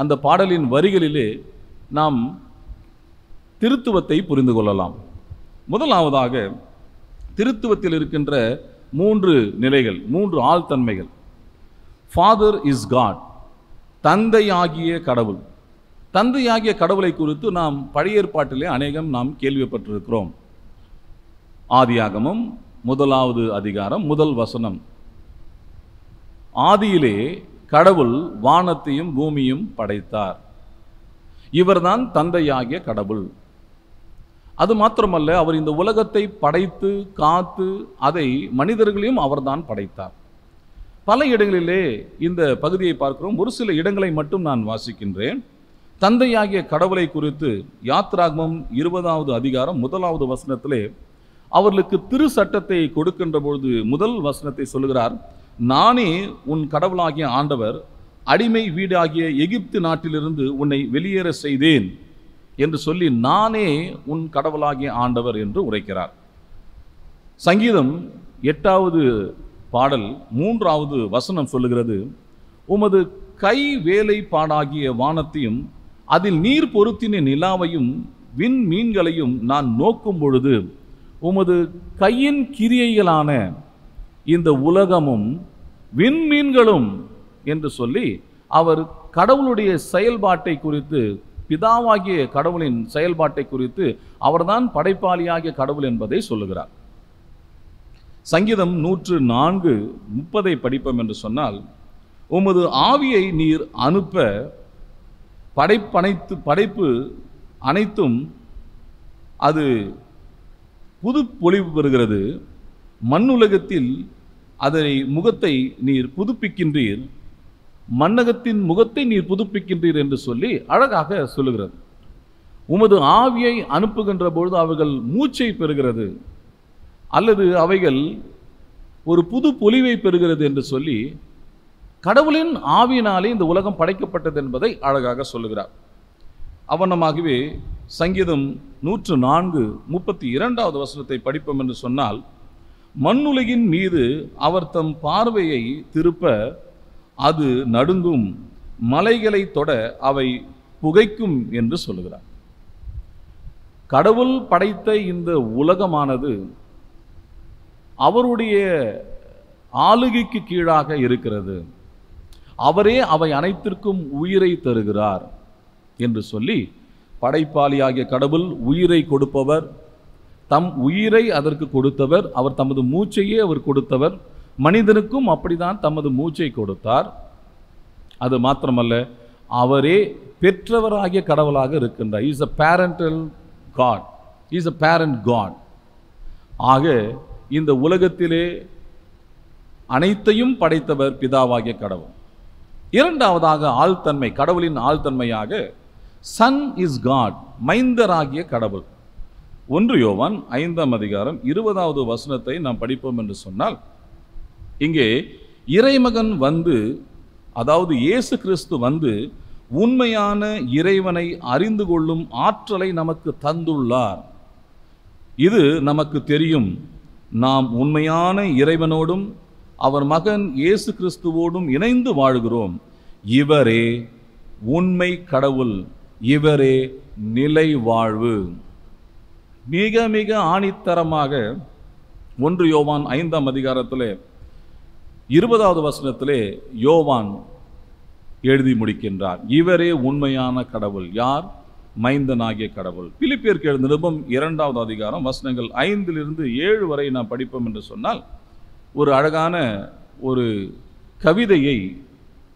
அந்த பாடலின் வரிகளிலே நாம் திருத்துவத்தை புரிந்து கொள்ளலாம் முதலாவதாக திருத்துவத்தில் இருக்கின்ற மூன்று நிலைகள் மூன்று ஆழ்தன்மைகள் ஃபாதர் இஸ் காட் தந்தையாகிய கடவுள் தந்தையாகிய கடவுளை குறித்து நாம் பழைய ஏற்பாட்டிலே அநேகம் நாம் கேள்விப்பட்டிருக்கிறோம் ஆதியாகமும் முதலாவது அதிகாரம் முதல் வசனம் ஆதியிலே கடவுள் வானத்தையும் பூமியும் படைத்தார் இவர்தான் தந்தையாகிய கடவுள் அது மாத்திரமல்ல அவர் இந்த உலகத்தை படைத்து காத்து அதை மனிதர்களையும் அவர்தான் படைத்தார் பல இடங்களிலே இந்த பகுதியை பார்க்கிறோம் ஒரு சில இடங்களை மட்டும் நான் வாசிக்கின்றேன் தந்தையாகிய கடவுளை குறித்து யாத்ராகமம் இருபதாவது அதிகாரம் முதலாவது வசனத்திலே அவர்களுக்கு திரு சட்டத்தை கொடுக்கின்ற பொழுது முதல் வசனத்தை சொல்கிறார் நானே உன் கடவுளாகிய ஆண்டவர் அடிமை வீடாகிய எகிப்து நாட்டிலிருந்து உன்னை வெளியேற செய்தேன் என்று சொல்லி நானே உன் கடவுளாகிய ஆண்டவர் என்று உரைக்கிறார் சங்கீதம் எட்டாவது பாடல் மூன்றாவது வசனம் சொல்லுகிறது உமது கை வேலைப்பாடாகிய வானத்தையும் அதில் நீர் பொருத்தின நிலாவையும் விண் மீன்களையும் நான் நோக்கும் பொழுது உமது கையின் கிரியைகளான இந்த உலகமும் விண்மீன்களும் என்று சொல்லி அவர் கடவுளுடைய செயல்பாட்டை குறித்து பிதாவாகிய கடவுளின் செயல்பாட்டை குறித்து அவர்தான் படைப்பாளியாகிய கடவுள் என்பதை சொல்லுகிறார் சங்கீதம் நூற்று நான்கு முப்பதை படிப்போம் என்று சொன்னால் உமது ஆவியை நீர் அனுப்ப படைப்பனைத்து படைப்பு அனைத்தும் அது புது பொலிவு பெறுகிறது மண்ணுலகத்தில் அதனை முகத்தை நீர் புதுப்பிக்கின்றீர் மன்னகத்தின் முகத்தை நீர் புதுப்பிக்கின்றீர் என்று சொல்லி அழகாக சொல்லுகிறது உமது ஆவியை அனுப்புகின்ற பொழுது அவர்கள் மூச்சை பெறுகிறது அல்லது அவைகள் ஒரு புது பொலிவை பெறுகிறது என்று சொல்லி கடவுளின் ஆவியினாலே இந்த உலகம் படைக்கப்பட்டது என்பதை அழகாக சொல்லுகிறார் அவனமாகவே சங்கீதம் நூற்று நான்கு முப்பத்தி இரண்டாவது வசனத்தை படிப்போம் என்று சொன்னால் மண்ணுலகின் மீது அவர் தம் பார்வையை திருப்ப அது நடுங்கும் மலைகளை தொட அவை புகைக்கும் என்று சொல்லுகிறார் கடவுள் படைத்த இந்த உலகமானது அவருடைய ஆளுகைக்கு கீழாக இருக்கிறது அவரே அவை அனைத்திற்கும் உயிரை தருகிறார் என்று சொல்லி படைப்பாளி ஆகிய கடவுள் உயிரை கொடுப்பவர் தம் உயிரை அதற்கு கொடுத்தவர் அவர் தமது மூச்சையே அவர் கொடுத்தவர் மனிதனுக்கும் அப்படிதான் தமது மூச்சை கொடுத்தார் அது மாத்திரமல்ல அவரே பெற்றவராகிய கடவுளாக இருக்கின்றார் is a parental god is a parent god ஆக இந்த உலகத்திலே அனைத்தையும் படைத்தவர் பிதாவாகிய கடவுள் இரண்டாவதாக ஆழ்த்தன்மை கடவுளின் ஆழ்த்தன்மையாக சன் இஸ் காட் மைந்தராகிய கடவுள் ஒன்று யோவான் ஐந்தாம் அதிகாரம் இருபதாவது வசனத்தை நாம் படிப்போம் என்று சொன்னால் இங்கே இறைமகன் வந்து அதாவது இயேசு கிறிஸ்து வந்து உண்மையான இறைவனை அறிந்து கொள்ளும் ஆற்றலை நமக்கு தந்துள்ளார் இது நமக்கு தெரியும் நாம் உண்மையான இறைவனோடும் அவர் மகன் இயேசு கிறிஸ்துவோடும் இணைந்து வாழ்கிறோம் இவரே உண்மை கடவுள் இவரே நிலை வாழ்வு மிக மிக ஆணித்தரமாக ஒன்று யோவான் ஐந்தாம் அதிகாரத்தில் இருபதாவது வசனத்திலே யோவான் எழுதி முடிக்கின்றார் இவரே உண்மையான கடவுள் யார் மைந்தனாகிய கடவுள் பிலிப்பியர்க்கு எழுந்த நிருபம் இரண்டாவது அதிகாரம் வசனங்கள் ஐந்திலிருந்து ஏழு வரை நாம் படிப்போம் என்று சொன்னால் ஒரு அழகான ஒரு கவிதையை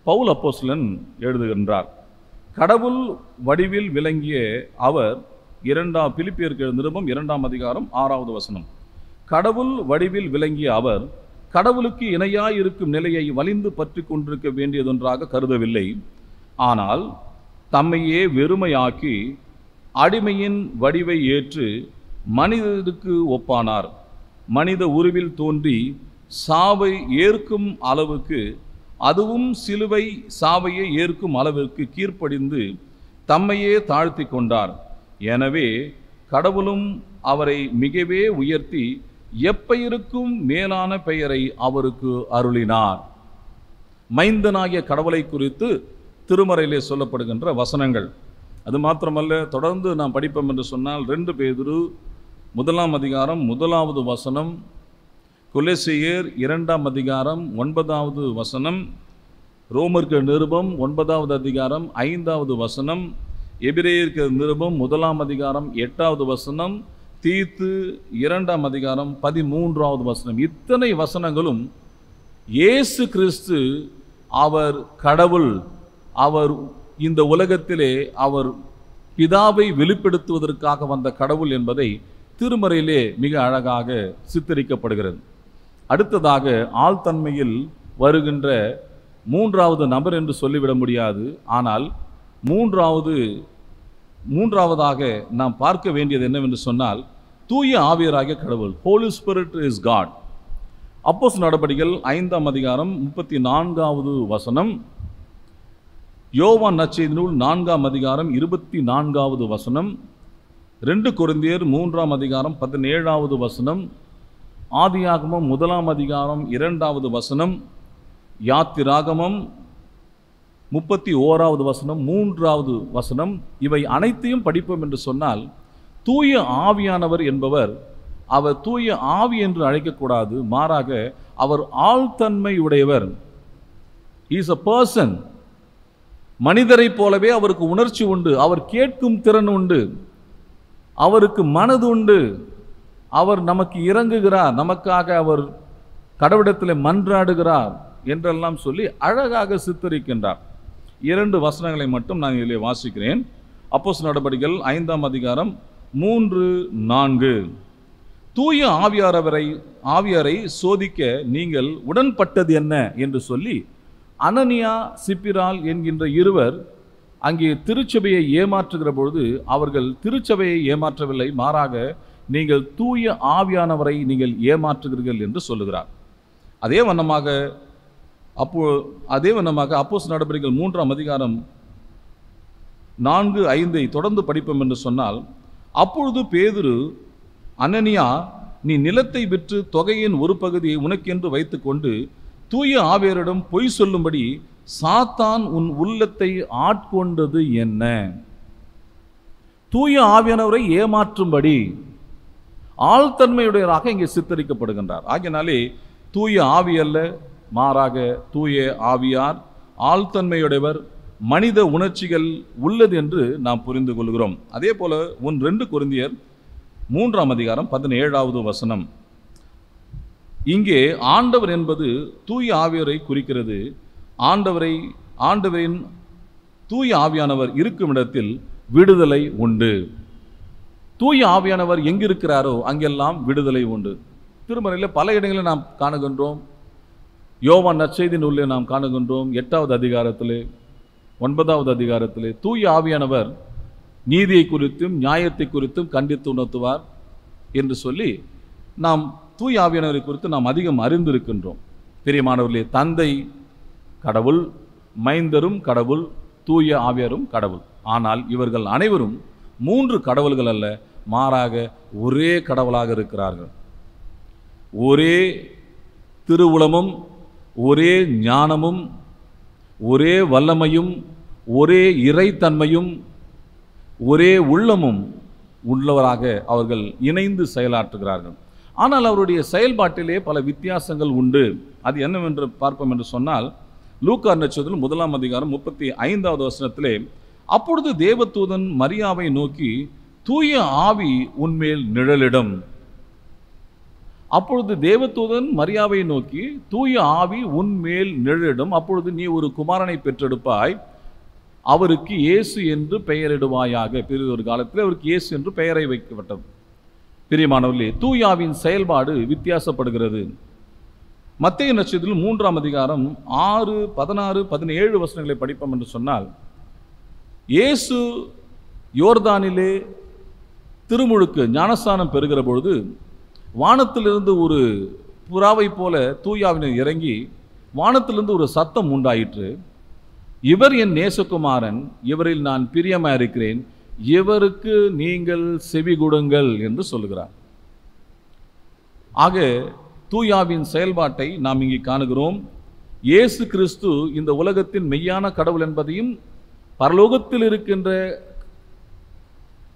பவுல் அப்போஸ்லன் எழுதுகின்றார் கடவுள் வடிவில் விளங்கிய அவர் இரண்டாம் பிலிப்பியர்க்கு எழுந்த நிருபம் இரண்டாம் அதிகாரம் ஆறாவது வசனம் கடவுள் வடிவில் விளங்கிய அவர் கடவுளுக்கு இணையாயிருக்கும் நிலையை வலிந்து பற்றி கொண்டிருக்க வேண்டியதொன்றாக கருதவில்லை ஆனால் தம்மையே வெறுமையாக்கி அடிமையின் வடிவை ஏற்று மனிதனுக்கு ஒப்பானார் மனித உருவில் தோன்றி சாவை ஏற்கும் அளவுக்கு அதுவும் சிலுவை சாவையை ஏற்கும் அளவிற்கு கீழ்ப்படிந்து தம்மையே தாழ்த்தி கொண்டார் எனவே கடவுளும் அவரை மிகவே உயர்த்தி எப்பெயருக்கும் மேலான பெயரை அவருக்கு அருளினார் மைந்தனாகிய கடவுளை குறித்து திருமறையிலே சொல்லப்படுகின்ற வசனங்கள் அது மாத்திரமல்ல தொடர்ந்து நாம் படிப்போம் என்று சொன்னால் ரெண்டு பேதுரு முதலாம் அதிகாரம் முதலாவது வசனம் கொலெசியர் இரண்டாம் அதிகாரம் ஒன்பதாவது வசனம் ரோமர்க்கு நிருபம் ஒன்பதாவது அதிகாரம் ஐந்தாவது வசனம் எபிரேயர்க்கு நிருபம் முதலாம் அதிகாரம் எட்டாவது வசனம் தீத்து இரண்டாம் அதிகாரம் பதிமூன்றாவது வசனம் இத்தனை வசனங்களும் இயேசு கிறிஸ்து அவர் கடவுள் அவர் இந்த உலகத்திலே அவர் பிதாவை வெளிப்படுத்துவதற்காக வந்த கடவுள் என்பதை திருமறையிலே மிக அழகாக சித்தரிக்கப்படுகிறது அடுத்ததாக ஆழ்தன்மையில் வருகின்ற மூன்றாவது நபர் என்று சொல்லிவிட முடியாது ஆனால் மூன்றாவது மூன்றாவதாக நாம் பார்க்க வேண்டியது என்னவென்று சொன்னால் தூய ஆவியராகிய கடவுள் ஹோலி ஸ்பிரிட் இஸ் காட் அப்போஸ் நடவடிக்கைகள் ஐந்தாம் அதிகாரம் முப்பத்தி நான்காவது வசனம் யோவான் நச்செய்தி நூல் நான்காம் அதிகாரம் இருபத்தி நான்காவது வசனம் ரெண்டு குருந்தியர் மூன்றாம் அதிகாரம் பதினேழாவது வசனம் ஆதியாகமம் முதலாம் அதிகாரம் இரண்டாவது வசனம் யாத்திராகமம் முப்பத்தி ஓராவது வசனம் மூன்றாவது வசனம் இவை அனைத்தையும் படிப்போம் என்று சொன்னால் தூய ஆவியானவர் என்பவர் அவர் தூய ஆவி என்று அழைக்கக்கூடாது மாறாக அவர் ஆழ்தன்மை உடையவர் இஸ் அ பர்சன் மனிதரைப் போலவே அவருக்கு உணர்ச்சி உண்டு அவர் கேட்கும் திறன் உண்டு அவருக்கு மனது உண்டு அவர் நமக்கு இறங்குகிறார் நமக்காக அவர் கடவுடத்தில் மன்றாடுகிறார் என்றெல்லாம் சொல்லி அழகாக சித்தரிக்கின்றார் இரண்டு வசனங்களை மட்டும் நான் இதில் வாசிக்கிறேன் அப்போஸ் நடவடிக்கைகள் ஐந்தாம் அதிகாரம் மூன்று நான்கு தூய ஆவியாரவரை ஆவியாரை சோதிக்க நீங்கள் உடன்பட்டது என்ன என்று சொல்லி அனனியா சிப்பிரால் என்கின்ற இருவர் அங்கே திருச்சபையை ஏமாற்றுகிற பொழுது அவர்கள் திருச்சபையை ஏமாற்றவில்லை மாறாக நீங்கள் தூய ஆவியானவரை நீங்கள் ஏமாற்றுகிறீர்கள் என்று சொல்லுகிறார் அதே வண்ணமாக அப்போ அதே வண்ணமாக அப்போஸ் நடவடிக்கைகள் மூன்றாம் அதிகாரம் நான்கு ஐந்தை தொடர்ந்து படிப்போம் என்று சொன்னால் அப்பொழுது பேதுரு அனனியா நீ நிலத்தை விற்று தொகையின் ஒரு பகுதியை உனக்கென்று வைத்துக்கொண்டு தூய ஆவியரிடம் பொய் சொல்லும்படி சாத்தான் உன் உள்ளத்தை ஆட்கொண்டது என்ன தூய ஆவியானவரை ஏமாற்றும்படி ஆழ்தன்மையுடையராக இங்கே சித்தரிக்கப்படுகின்றார் ஆகினாலே தூய ஆவி அல்ல மாறாக தூய ஆவியார் ஆழ்தன்மையுடையவர் மனித உணர்ச்சிகள் உள்ளது என்று நாம் புரிந்து கொள்கிறோம் அதே போல ஒன் ரெண்டு குருந்தியர் மூன்றாம் அதிகாரம் பதினேழாவது வசனம் இங்கே ஆண்டவர் என்பது தூய ஆவியரை குறிக்கிறது ஆண்டவரை ஆண்டவரின் தூய ஆவியானவர் இருக்கும் இடத்தில் விடுதலை உண்டு தூய ஆவியானவர் எங்கிருக்கிறாரோ அங்கெல்லாம் விடுதலை உண்டு திருமறையில் பல இடங்களில் நாம் காணுகின்றோம் யோவான் நற்செய்தி நூலில் நாம் காணுகின்றோம் எட்டாவது அதிகாரத்தில் ஒன்பதாவது அதிகாரத்தில் தூய ஆவியானவர் நீதியை குறித்தும் நியாயத்தை குறித்தும் கண்டித்து உணர்த்துவார் என்று சொல்லி நாம் தூய் ஆவியானவரை குறித்து நாம் அதிகம் அறிந்திருக்கின்றோம் பெரியமானவர்களே தந்தை கடவுள் மைந்தரும் கடவுள் தூய ஆவியரும் கடவுள் ஆனால் இவர்கள் அனைவரும் மூன்று கடவுள்கள் அல்ல மாறாக ஒரே கடவுளாக இருக்கிறார்கள் ஒரே திருவுளமும் ஒரே ஞானமும் ஒரே வல்லமையும் ஒரே இறைத்தன்மையும் ஒரே உள்ளமும் உள்ளவராக அவர்கள் இணைந்து செயலாற்றுகிறார்கள் ஆனால் அவருடைய செயல்பாட்டிலே பல வித்தியாசங்கள் உண்டு அது என்னவென்று பார்ப்போம் என்று சொன்னால் லூக்கா நட்சத்திரம் முதலாம் அதிகாரம் முப்பத்தி ஐந்தாவது வசனத்திலே அப்பொழுது தேவதூதன் மரியாவை நோக்கி தூய ஆவி உன்மேல் நிழலிடும் அப்பொழுது தேவதூதன் மரியாவை நோக்கி தூய ஆவி உன்மேல் நிழலிடும் அப்பொழுது நீ ஒரு குமாரனை பெற்றெடுப்பாய் அவருக்கு இயேசு என்று பெயரிடுவாயாக பெரிய ஒரு காலத்தில் அவருக்கு இயேசு என்று பெயரை வைக்கப்பட்டது பிரியமானவர்களே தூயாவின் செயல்பாடு வித்தியாசப்படுகிறது மத்திய நட்சத்திரத்தில் மூன்றாம் அதிகாரம் ஆறு பதினாறு பதினேழு வசனங்களை படிப்போம் என்று சொன்னால் இயேசு யோர்தானிலே திருமுழுக்கு ஞானஸ்தானம் பெறுகிற பொழுது வானத்திலிருந்து ஒரு புறாவை போல தூயாவினர் இறங்கி வானத்திலிருந்து ஒரு சத்தம் உண்டாயிற்று இவர் என் நேசகுமாரன் இவரில் நான் பிரியமாக இருக்கிறேன் இவருக்கு நீங்கள் செவி கொடுங்கள் என்று சொல்லுகிறார் ஆக தூயாவின் செயல்பாட்டை நாம் இங்கே காணுகிறோம் இயேசு கிறிஸ்து இந்த உலகத்தின் மெய்யான கடவுள் என்பதையும் பரலோகத்தில் இருக்கின்ற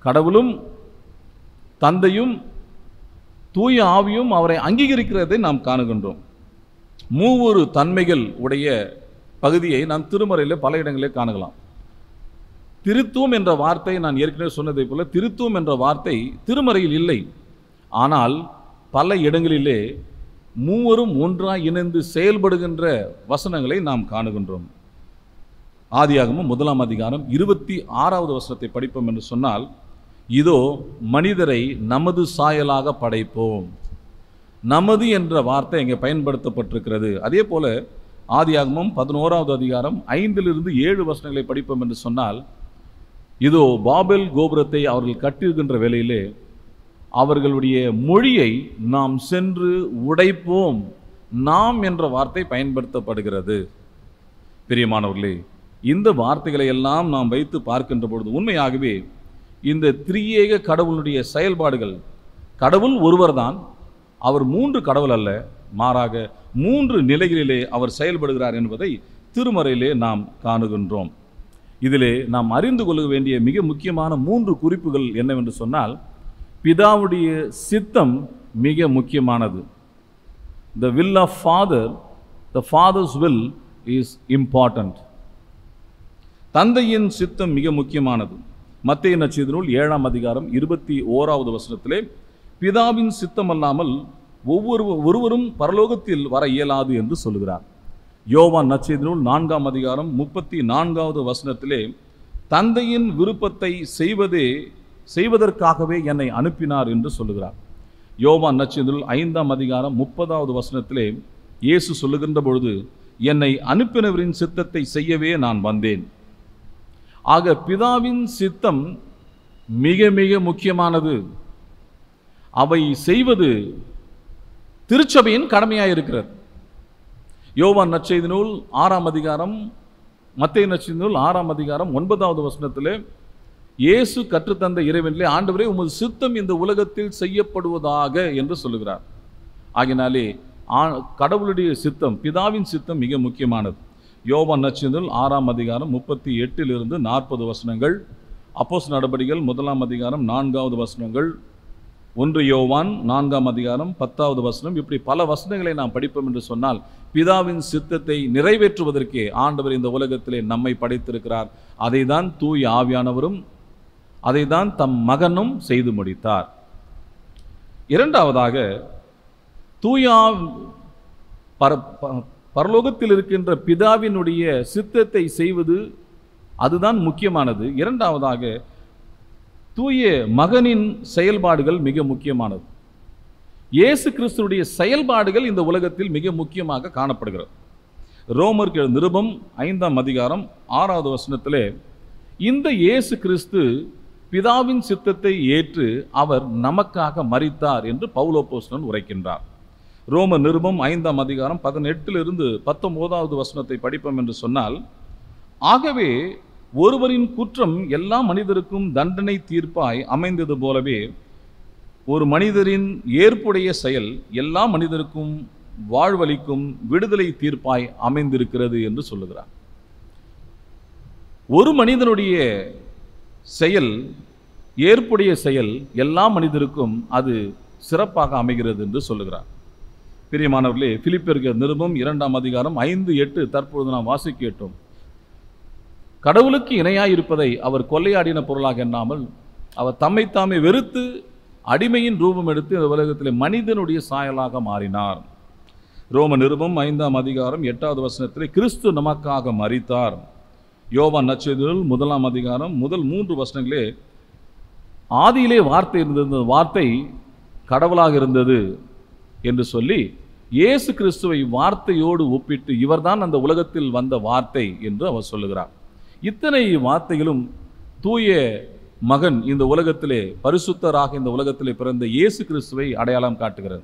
கடவுளும் தந்தையும் தூய ஆவியும் அவரை அங்கீகரிக்கிறதை நாம் காணுகின்றோம் மூவொரு தன்மைகள் உடைய பகுதியை நாம் திருமறையில் பல இடங்களில் காணலாம் திருத்துவம் என்ற வார்த்தை நான் ஏற்கனவே சொன்னதை போல திருத்துவம் என்ற வார்த்தை திருமறையில் இல்லை ஆனால் பல இடங்களிலே மூவரும் ஒன்றாக இணைந்து செயல்படுகின்ற வசனங்களை நாம் காணுகின்றோம் ஆதியாகமும் முதலாம் அதிகாரம் இருபத்தி ஆறாவது வசனத்தை படிப்போம் என்று சொன்னால் இதோ மனிதரை நமது சாயலாக படைப்போம் நமது என்ற வார்த்தை இங்கே பயன்படுத்தப்பட்டிருக்கிறது அதே போல் ஆதியாகமும் பதினோராவது அதிகாரம் ஐந்திலிருந்து ஏழு வசனங்களை படிப்போம் என்று சொன்னால் இதோ பாபெல் கோபுரத்தை அவர்கள் கட்டியிருக்கின்ற வேலையிலே அவர்களுடைய மொழியை நாம் சென்று உடைப்போம் நாம் என்ற வார்த்தை பயன்படுத்தப்படுகிறது பிரியமானவர்களே இந்த வார்த்தைகளை எல்லாம் நாம் வைத்து பார்க்கின்ற பொழுது உண்மையாகவே இந்த திரியேக கடவுளுடைய செயல்பாடுகள் கடவுள் ஒருவர்தான் அவர் மூன்று கடவுள் அல்ல மாறாக மூன்று நிலைகளிலே அவர் செயல்படுகிறார் என்பதை திருமறையிலே நாம் காணுகின்றோம் இதிலே நாம் அறிந்து கொள்ள வேண்டிய மிக முக்கியமான மூன்று குறிப்புகள் என்னவென்று சொன்னால் பிதாவுடைய சித்தம் மிக முக்கியமானது the will of Father the Father's will is important தந்தையின் சித்தம் மிக முக்கியமானது மத்திய நட்சத்திரநூல் ஏழாம் அதிகாரம் இருபத்தி ஓராவது வசனத்திலே பிதாவின் சித்தம் அல்லாமல் ஒவ்வொரு ஒருவரும் பரலோகத்தில் வர இயலாது என்று சொல்கிறார் யோவான் நச்செய்த நூல் நான்காம் அதிகாரம் முப்பத்தி நான்காவது வசனத்திலே தந்தையின் விருப்பத்தை செய்வதே செய்வதற்காகவே என்னை அனுப்பினார் என்று சொல்லுகிறார் யோவான் நச்செய்த நூல் ஐந்தாம் அதிகாரம் முப்பதாவது வசனத்திலே இயேசு சொல்லுகின்ற பொழுது என்னை அனுப்பினவரின் சித்தத்தை செய்யவே நான் வந்தேன் ஆக பிதாவின் சித்தம் மிக மிக முக்கியமானது அவை செய்வது திருச்சபையின் கடமையாக இருக்கிறது யோவான் நச்செய்தி நூல் ஆறாம் அதிகாரம் மத்திய நற்செய்தி நூல் ஆறாம் அதிகாரம் ஒன்பதாவது வசனத்தில் இயேசு கற்றுத்தந்த இறைவனிலே ஆண்டவரே உமது சித்தம் இந்த உலகத்தில் செய்யப்படுவதாக என்று சொல்லுகிறார் ஆகினாலே கடவுளுடைய சித்தம் பிதாவின் சித்தம் மிக முக்கியமானது யோவான் நூல் ஆறாம் அதிகாரம் முப்பத்தி எட்டிலிருந்து நாற்பது வசனங்கள் அப்போஸ் நடபடிகள் முதலாம் அதிகாரம் நான்காவது வசனங்கள் ஒன்று யோவான் நான்காம் அதிகாரம் பத்தாவது வசனம் இப்படி பல வசனங்களை நாம் படிப்போம் என்று சொன்னால் பிதாவின் சித்தத்தை நிறைவேற்றுவதற்கே ஆண்டவர் இந்த உலகத்திலே நம்மை படைத்திருக்கிறார் அதை தான் தூய் ஆவியானவரும் அதை தான் தம் மகனும் செய்து முடித்தார் இரண்டாவதாக தூயா பர பரலோகத்தில் இருக்கின்ற பிதாவினுடைய சித்தத்தை செய்வது அதுதான் முக்கியமானது இரண்டாவதாக தூய மகனின் செயல்பாடுகள் மிக முக்கியமானது இயேசு கிறிஸ்துடைய செயல்பாடுகள் இந்த உலகத்தில் மிக முக்கியமாக காணப்படுகிறது ரோமருக்கு நிருபம் ஐந்தாம் அதிகாரம் ஆறாவது வசனத்திலே இந்த இயேசு கிறிஸ்து பிதாவின் சித்தத்தை ஏற்று அவர் நமக்காக மறித்தார் என்று பவுலோபோஸ்டன் உரைக்கின்றார் ரோம நிருபம் ஐந்தாம் அதிகாரம் பதினெட்டிலிருந்து பத்தொம்போதாவது வசனத்தை படிப்போம் என்று சொன்னால் ஆகவே ஒருவரின் குற்றம் எல்லா மனிதருக்கும் தண்டனை தீர்ப்பாய் அமைந்தது போலவே ஒரு மனிதரின் ஏற்புடைய செயல் எல்லா மனிதருக்கும் வாழ்வளிக்கும் விடுதலை தீர்ப்பாய் அமைந்திருக்கிறது என்று சொல்லுகிறார் ஒரு மனிதனுடைய செயல் ஏற்புடைய செயல் எல்லா மனிதருக்கும் அது சிறப்பாக அமைகிறது என்று சொல்லுகிறார் பிரியமானவர்களே பிலிப்பியர்கள் நிருபம் இரண்டாம் அதிகாரம் ஐந்து எட்டு தற்பொழுது நாம் வாசிக்கேட்டோம் கடவுளுக்கு இணையாக இருப்பதை அவர் கொள்ளையாடின பொருளாக எண்ணாமல் அவர் தம்மை தாமே வெறுத்து அடிமையின் ரூபம் எடுத்து இந்த உலகத்தில் மனிதனுடைய சாயலாக மாறினார் ரோம நிருபம் ஐந்தாம் அதிகாரம் எட்டாவது வசனத்தில் கிறிஸ்து நமக்காக மறித்தார் யோவா நச்சதில் முதலாம் அதிகாரம் முதல் மூன்று வசனங்களே ஆதியிலே வார்த்தை இருந்தது வார்த்தை கடவுளாக இருந்தது என்று சொல்லி இயேசு கிறிஸ்துவை வார்த்தையோடு ஒப்பிட்டு இவர்தான் அந்த உலகத்தில் வந்த வார்த்தை என்று அவர் சொல்லுகிறார் இத்தனை வார்த்தைகளும் தூய மகன் இந்த உலகத்திலே பரிசுத்தராக இந்த உலகத்திலே பிறந்த இயேசு கிறிஸ்துவை அடையாளம் காட்டுகிறது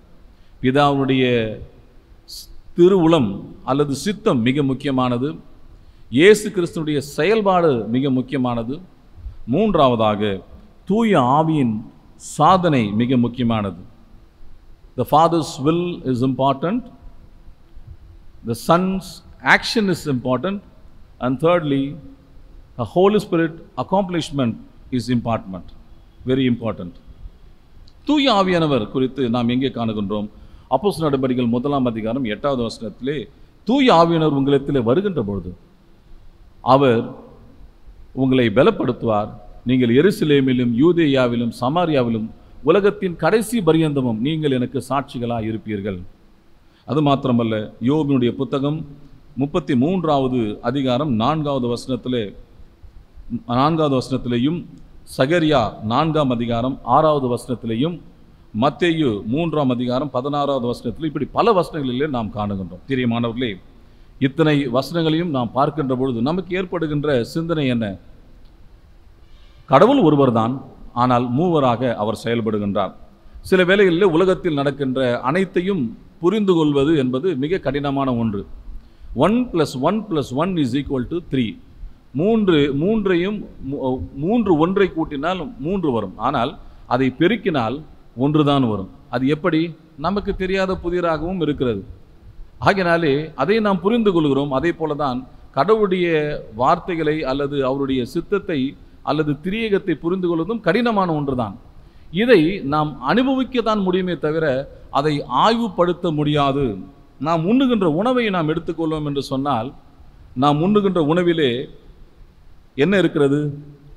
பிதாவுடைய திருவுளம் அல்லது சித்தம் மிக முக்கியமானது இயேசு கிறிஸ்துடைய செயல்பாடு மிக முக்கியமானது மூன்றாவதாக தூய ஆவியின் சாதனை மிக முக்கியமானது the Father's will is important the Son's action is important and thirdly a Holy Spirit accomplishment is important, very important. தூய ஆவியானவர் குறித்து நாம் எங்கே காணுகின்றோம் அப்போஸ் நடவடிக்கைகள் முதலாம் அதிகாரம் எட்டாவது வசனத்திலே தூய ஆவியானவர் உங்களிடத்தில் வருகின்ற பொழுது அவர் உங்களை பலப்படுத்துவார் நீங்கள் எருசலேமிலும் யூதேயாவிலும் சமாரியாவிலும் உலகத்தின் கடைசி பரியந்தமும் நீங்கள் எனக்கு சாட்சிகளாக இருப்பீர்கள் அது மாத்திரமல்ல யோபினுடைய புத்தகம் முப்பத்தி மூன்றாவது அதிகாரம் நான்காவது வசனத்தில் நான்காவது வசனத்திலையும் சகரியா நான்காம் அதிகாரம் ஆறாவது வசனத்திலையும் மத்தேயு மூன்றாம் அதிகாரம் பதினாறாவது வசனத்தில் இப்படி பல வசனங்களிலே நாம் காணுகின்றோம் மாணவர்களே இத்தனை வசனங்களையும் நாம் பார்க்கின்ற பொழுது நமக்கு ஏற்படுகின்ற சிந்தனை என்ன கடவுள் ஒருவர் தான் ஆனால் மூவராக அவர் செயல்படுகின்றார் சில வேளைகளில் உலகத்தில் நடக்கின்ற அனைத்தையும் புரிந்து கொள்வது என்பது மிக கடினமான ஒன்று one plus one plus one is equal to three மூன்று மூன்றையும் மூன்று ஒன்றை கூட்டினால் மூன்று வரும் ஆனால் அதை பெருக்கினால் ஒன்று தான் வரும் அது எப்படி நமக்கு தெரியாத புதிராகவும் இருக்கிறது ஆகினாலே அதை நாம் புரிந்து கொள்கிறோம் அதே போல தான் கடவுளுடைய வார்த்தைகளை அல்லது அவருடைய சித்தத்தை அல்லது திரியகத்தை புரிந்து கொள்வதும் கடினமான ஒன்றுதான் இதை நாம் அனுபவிக்கத்தான் முடியுமே தவிர அதை ஆய்வுபடுத்த முடியாது நாம் உண்ணுகின்ற உணவை நாம் எடுத்துக்கொள்வோம் என்று சொன்னால் நாம் உண்ணுகின்ற உணவிலே என்ன இருக்கிறது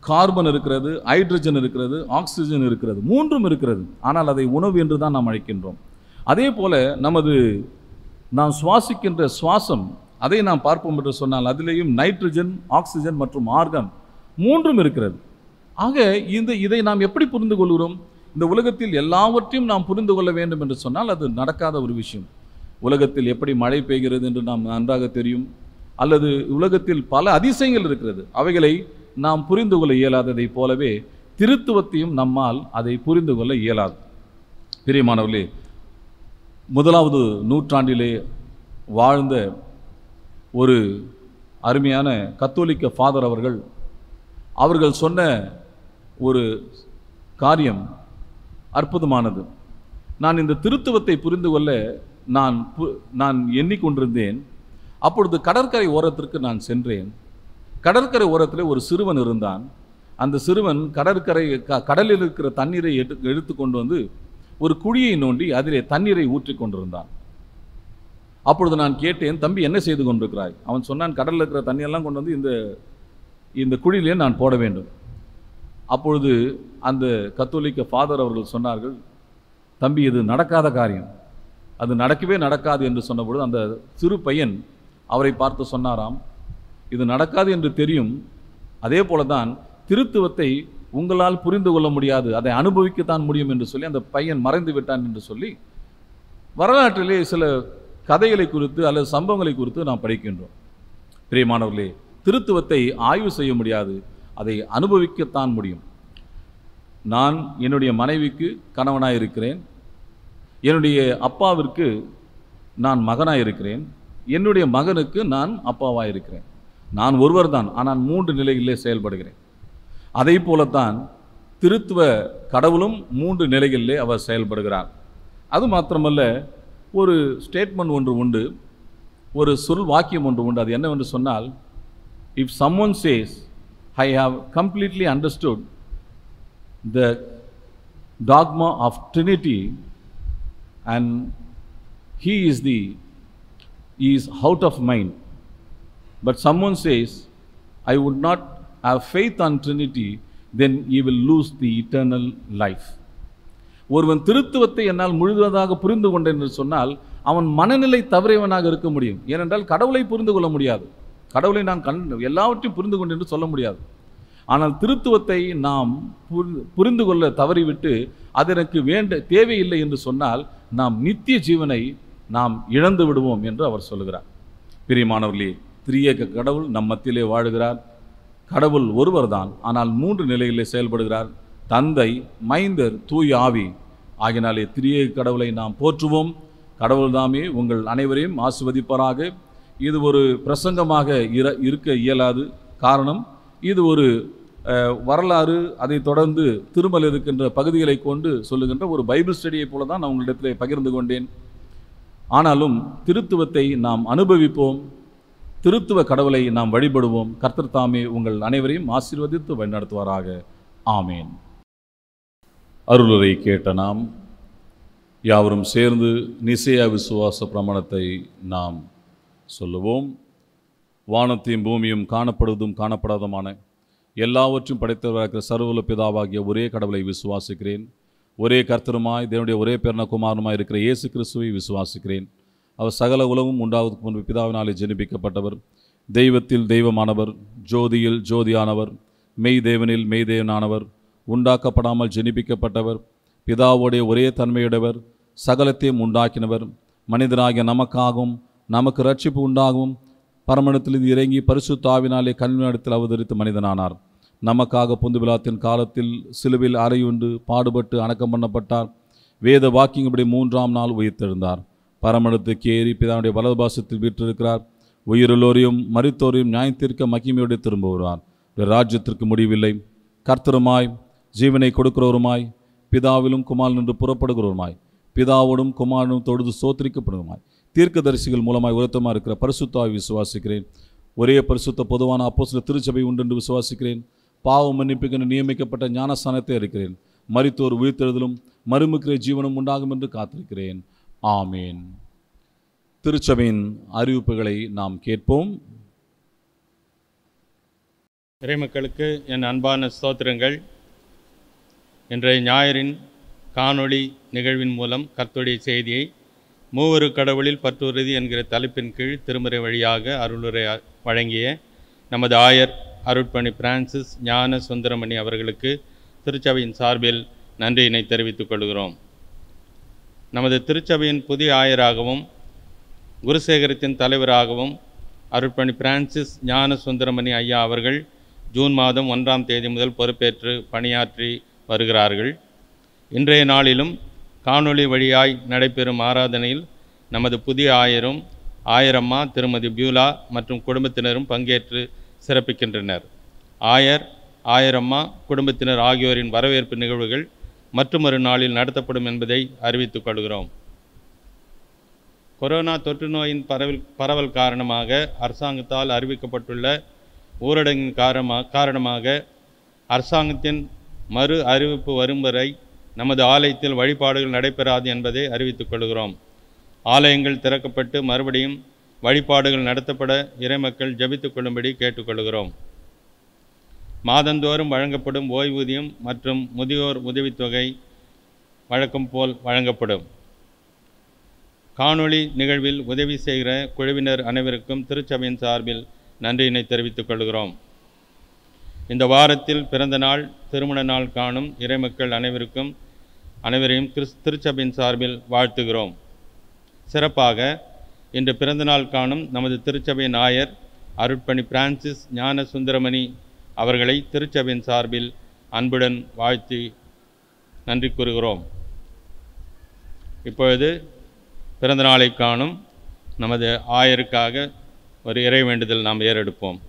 கார்பன் இருக்கிறது ஹைட்ரஜன் இருக்கிறது ஆக்சிஜன் இருக்கிறது மூன்றும் இருக்கிறது ஆனால் அதை உணவு என்று தான் நாம் அழைக்கின்றோம் அதே போல் நமது நாம் சுவாசிக்கின்ற சுவாசம் அதை நாம் பார்ப்போம் என்று சொன்னால் அதிலேயும் நைட்ரஜன் ஆக்சிஜன் மற்றும் ஆர்கான் மூன்றும் இருக்கிறது ஆக இந்த இதை நாம் எப்படி புரிந்து கொள்கிறோம் இந்த உலகத்தில் எல்லாவற்றையும் நாம் புரிந்து கொள்ள வேண்டும் என்று சொன்னால் அது நடக்காத ஒரு விஷயம் உலகத்தில் எப்படி மழை பெய்கிறது என்று நாம் நன்றாக தெரியும் அல்லது உலகத்தில் பல அதிசயங்கள் இருக்கிறது அவைகளை நாம் புரிந்து கொள்ள இயலாததை போலவே திருத்துவத்தையும் நம்மால் அதை புரிந்து கொள்ள இயலாது பிரியமானவர்களே முதலாவது நூற்றாண்டிலே வாழ்ந்த ஒரு அருமையான கத்தோலிக்க ஃபாதர் அவர்கள் அவர்கள் சொன்ன ஒரு காரியம் அற்புதமானது நான் இந்த திருத்துவத்தை புரிந்து கொள்ள நான் நான் எண்ணிக்கொண்டிருந்தேன் அப்பொழுது கடற்கரை ஓரத்திற்கு நான் சென்றேன் கடற்கரை ஓரத்தில் ஒரு சிறுவன் இருந்தான் அந்த சிறுவன் கடற்கரை க கடலில் இருக்கிற தண்ணீரை எடுத்து எடுத்து கொண்டு வந்து ஒரு குழியை நோண்டி அதிலே தண்ணீரை ஊற்றி கொண்டிருந்தான் அப்பொழுது நான் கேட்டேன் தம்பி என்ன செய்து கொண்டிருக்கிறாய் அவன் சொன்னான் கடலில் இருக்கிற தண்ணியெல்லாம் கொண்டு வந்து இந்த இந்த குழியிலே நான் போட வேண்டும் அப்பொழுது அந்த கத்தோலிக்க ஃபாதர் அவர்கள் சொன்னார்கள் தம்பி இது நடக்காத காரியம் அது நடக்கவே நடக்காது என்று சொன்னபொழுது அந்த சிறு பையன் அவரை பார்த்து சொன்னாராம் இது நடக்காது என்று தெரியும் அதே போல தான் திருத்துவத்தை உங்களால் புரிந்து கொள்ள முடியாது அதை அனுபவிக்கத்தான் முடியும் என்று சொல்லி அந்த பையன் மறைந்து விட்டான் என்று சொல்லி வரலாற்றிலே சில கதைகளை குறித்து அல்லது சம்பவங்களை குறித்து நாம் படிக்கின்றோம் பிரியமானவர்களே திருத்துவத்தை ஆய்வு செய்ய முடியாது அதை அனுபவிக்கத்தான் முடியும் நான் என்னுடைய மனைவிக்கு கணவனாக இருக்கிறேன் என்னுடைய அப்பாவிற்கு நான் மகனாக இருக்கிறேன் என்னுடைய மகனுக்கு நான் அப்பாவாக இருக்கிறேன் நான் ஒருவர் தான் ஆனால் மூன்று நிலைகளிலே செயல்படுகிறேன் அதே போலத்தான் திருத்துவ கடவுளும் மூன்று நிலைகளிலே அவர் செயல்படுகிறார் அது மாத்திரமல்ல ஒரு ஸ்டேட்மெண்ட் ஒன்று உண்டு ஒரு சொல் வாக்கியம் ஒன்று உண்டு அது என்னவென்று சொன்னால் if someone says I have completely understood the dogma of Trinity and he is the is out of mind. But someone says, I would not have faith on Trinity, then he will lose the eternal life. ஒருவன் திருத்துவத்தை என்னால் முழுவதாக புரிந்து கொண்டேன் என்று சொன்னால் அவன் மனநிலை தவறியவனாக இருக்க முடியும் ஏனென்றால் கடவுளை புரிந்து கொள்ள முடியாது கடவுளை நான் கண் எல்லாவற்றையும் புரிந்து கொண்டு என்று சொல்ல முடியாது ஆனால் திருத்துவத்தை நாம் புரிந்து கொள்ள தவறிவிட்டு அதற்கு வேண்ட தேவையில்லை என்று சொன்னால் நாம் நித்திய ஜீவனை நாம் இழந்து விடுவோம் என்று அவர் சொல்கிறார் பிரியமானவர்களே திரியக்க கடவுள் நம் மத்தியிலே வாழுகிறார் கடவுள் ஒருவர் தான் ஆனால் மூன்று நிலையிலே செயல்படுகிறார் தந்தை மைந்தர் தூய் ஆவி ஆகினாலே திரியக கடவுளை நாம் போற்றுவோம் கடவுள்தாமே உங்கள் அனைவரையும் ஆசிர்வதிப்பராக இது ஒரு பிரசங்கமாக இர இருக்க இயலாது காரணம் இது ஒரு வரலாறு அதை தொடர்ந்து திருமல் இருக்கின்ற பகுதிகளை கொண்டு சொல்லுகின்ற ஒரு பைபிள் ஸ்டடியை போல தான் நான் உங்களிடத்தில் பகிர்ந்து கொண்டேன் ஆனாலும் திருத்துவத்தை நாம் அனுபவிப்போம் திருத்துவ கடவுளை நாம் வழிபடுவோம் கர்த்தர் தாமே உங்கள் அனைவரையும் ஆசீர்வதித்து வழிநடத்துவாராக ஆமேன் அருளுரை கேட்ட நாம் யாவரும் சேர்ந்து நிசையா விசுவாச பிரமாணத்தை நாம் சொல்லுவோம் வானத்தையும் பூமியும் காணப்படுவதும் காணப்படாதமான எல்லாவற்றும் படைத்தவராக சர்வல பிதாவாகிய ஒரே கடவுளை விசுவாசிக்கிறேன் ஒரே கர்த்தருமாய் தேவனுடைய ஒரே பேரண குமாரனுமாய் இருக்கிற இயேசு கிறிஸ்துவை விசுவாசிக்கிறேன் அவர் சகல உலகம் உண்டாவதுக்கு முன்பு பிதாவினாலே ஜெனிப்பிக்கப்பட்டவர் தெய்வத்தில் தெய்வமானவர் ஜோதியில் ஜோதியானவர் மெய் தேவனில் மெய் தேவனானவர் உண்டாக்கப்படாமல் ஜெனிப்பிக்கப்பட்டவர் பிதாவோடைய ஒரே தன்மையுடையவர் சகலத்தையும் உண்டாக்கினவர் மனிதனாகிய நமக்காகவும் நமக்கு ரட்சிப்பு உண்டாகவும் பரமணத்தில் இறங்கி பரிசு தாவினாலே கல்வி நடத்தில் அவதரித்து மனிதனானார் நமக்காக விழாத்தின் காலத்தில் சிலுவில் அறையுண்டு பாடுபட்டு அணக்கம் பண்ணப்பட்டார் வேத வாக்கியப்படி மூன்றாம் நாள் உயிர்த்தெழுந்தார் பரமணத்துக்கு ஏறி பிதாவுடைய பாசத்தில் வீற்றிருக்கிறார் உயிருள்ளோரையும் மறித்தோரையும் நியாயத்திற்க மகிமையோடு திரும்ப வருவார் ராஜ்யத்திற்கு முடிவில்லை கர்த்தருமாய் ஜீவனை கொடுக்கிறவருமாய் பிதாவிலும் குமாரில் நின்று புறப்படுகிறவருமாய் பிதாவோடும் குமாரனும் தொழுது தீர்க்க தரிசிகள் மூலமாய் உரத்தமாக இருக்கிற பரிசுத்தாவை விசுவாசிக்கிறேன் ஒரே பரிசுத்த பொதுவான அப்போ சில திருச்சபை உண்டு என்று விசுவாசிக்கிறேன் பாவம் மன்னிப்புக்கென்று நியமிக்கப்பட்ட ஞானஸ்தானத்தை இருக்கிறேன் மறித்தோர் உயிர்த்தெழுதலும் மறுமுக்கிற ஜீவனம் உண்டாகும் என்று காத்திருக்கிறேன் ஆமேன் திருச்சபையின் அறிவிப்புகளை நாம் கேட்போம் இறைமக்களுக்கு என் அன்பான ஸ்தோத்திரங்கள் இன்றைய ஞாயிறின் காணொளி நிகழ்வின் மூலம் கர்த்துடைய செய்தியை மூவரு கடவுளில் பற்றுறுதி என்கிற தலைப்பின் கீழ் திருமுறை வழியாக அருளுரை வழங்கிய நமது ஆயர் அருட்பணி பிரான்சிஸ் ஞான சுந்தரமணி அவர்களுக்கு திருச்சபையின் சார்பில் நன்றியினை தெரிவித்துக் கொள்கிறோம் நமது திருச்சபையின் புதிய ஆயராகவும் குருசேகரத்தின் தலைவராகவும் அருட்பணி பிரான்சிஸ் ஞான சுந்தரமணி ஐயா அவர்கள் ஜூன் மாதம் ஒன்றாம் தேதி முதல் பொறுப்பேற்று பணியாற்றி வருகிறார்கள் இன்றைய நாளிலும் காணொளி வழியாய் நடைபெறும் ஆராதனையில் நமது புதிய ஆயரும் ஆயரம்மா திருமதி பியூலா மற்றும் குடும்பத்தினரும் பங்கேற்று சிறப்பிக்கின்றனர் ஆயர் ஆயரம்மா குடும்பத்தினர் ஆகியோரின் வரவேற்பு நிகழ்வுகள் மற்றொரு நாளில் நடத்தப்படும் என்பதை அறிவித்துக் கொள்கிறோம் கொரோனா தொற்று நோயின் பரவல் பரவல் காரணமாக அரசாங்கத்தால் அறிவிக்கப்பட்டுள்ள ஊரடங்கின் காரணமாக காரணமாக அரசாங்கத்தின் மறு அறிவிப்பு வரும் வரை நமது ஆலயத்தில் வழிபாடுகள் நடைபெறாது என்பதை அறிவித்துக் கொள்கிறோம் ஆலயங்கள் திறக்கப்பட்டு மறுபடியும் வழிபாடுகள் நடத்தப்பட இறைமக்கள் ஜபித்துக் கொள்ளும்படி கேட்டுக்கொள்கிறோம் மாதந்தோறும் வழங்கப்படும் ஓய்வூதியம் மற்றும் முதியோர் உதவித்தொகை வழக்கம் போல் வழங்கப்படும் காணொளி நிகழ்வில் உதவி செய்கிற குழுவினர் அனைவருக்கும் திருச்சபையின் சார்பில் நன்றியினை தெரிவித்துக் கொள்கிறோம் இந்த வாரத்தில் பிறந்த நாள் திருமண நாள் காணும் இறைமக்கள் அனைவருக்கும் அனைவரையும் கிறிஸ் திருச்சபையின் சார்பில் வாழ்த்துகிறோம் சிறப்பாக இன்று பிறந்தநாள் காணும் நமது திருச்சபை நாயர் அருட்பணி பிரான்சிஸ் ஞான சுந்தரமணி அவர்களை திருச்சபையின் சார்பில் அன்புடன் வாழ்த்து நன்றி கூறுகிறோம் இப்பொழுது பிறந்தநாளை காணும் நமது ஆயருக்காக ஒரு இறை வேண்டுதல் நாம் ஏறெடுப்போம்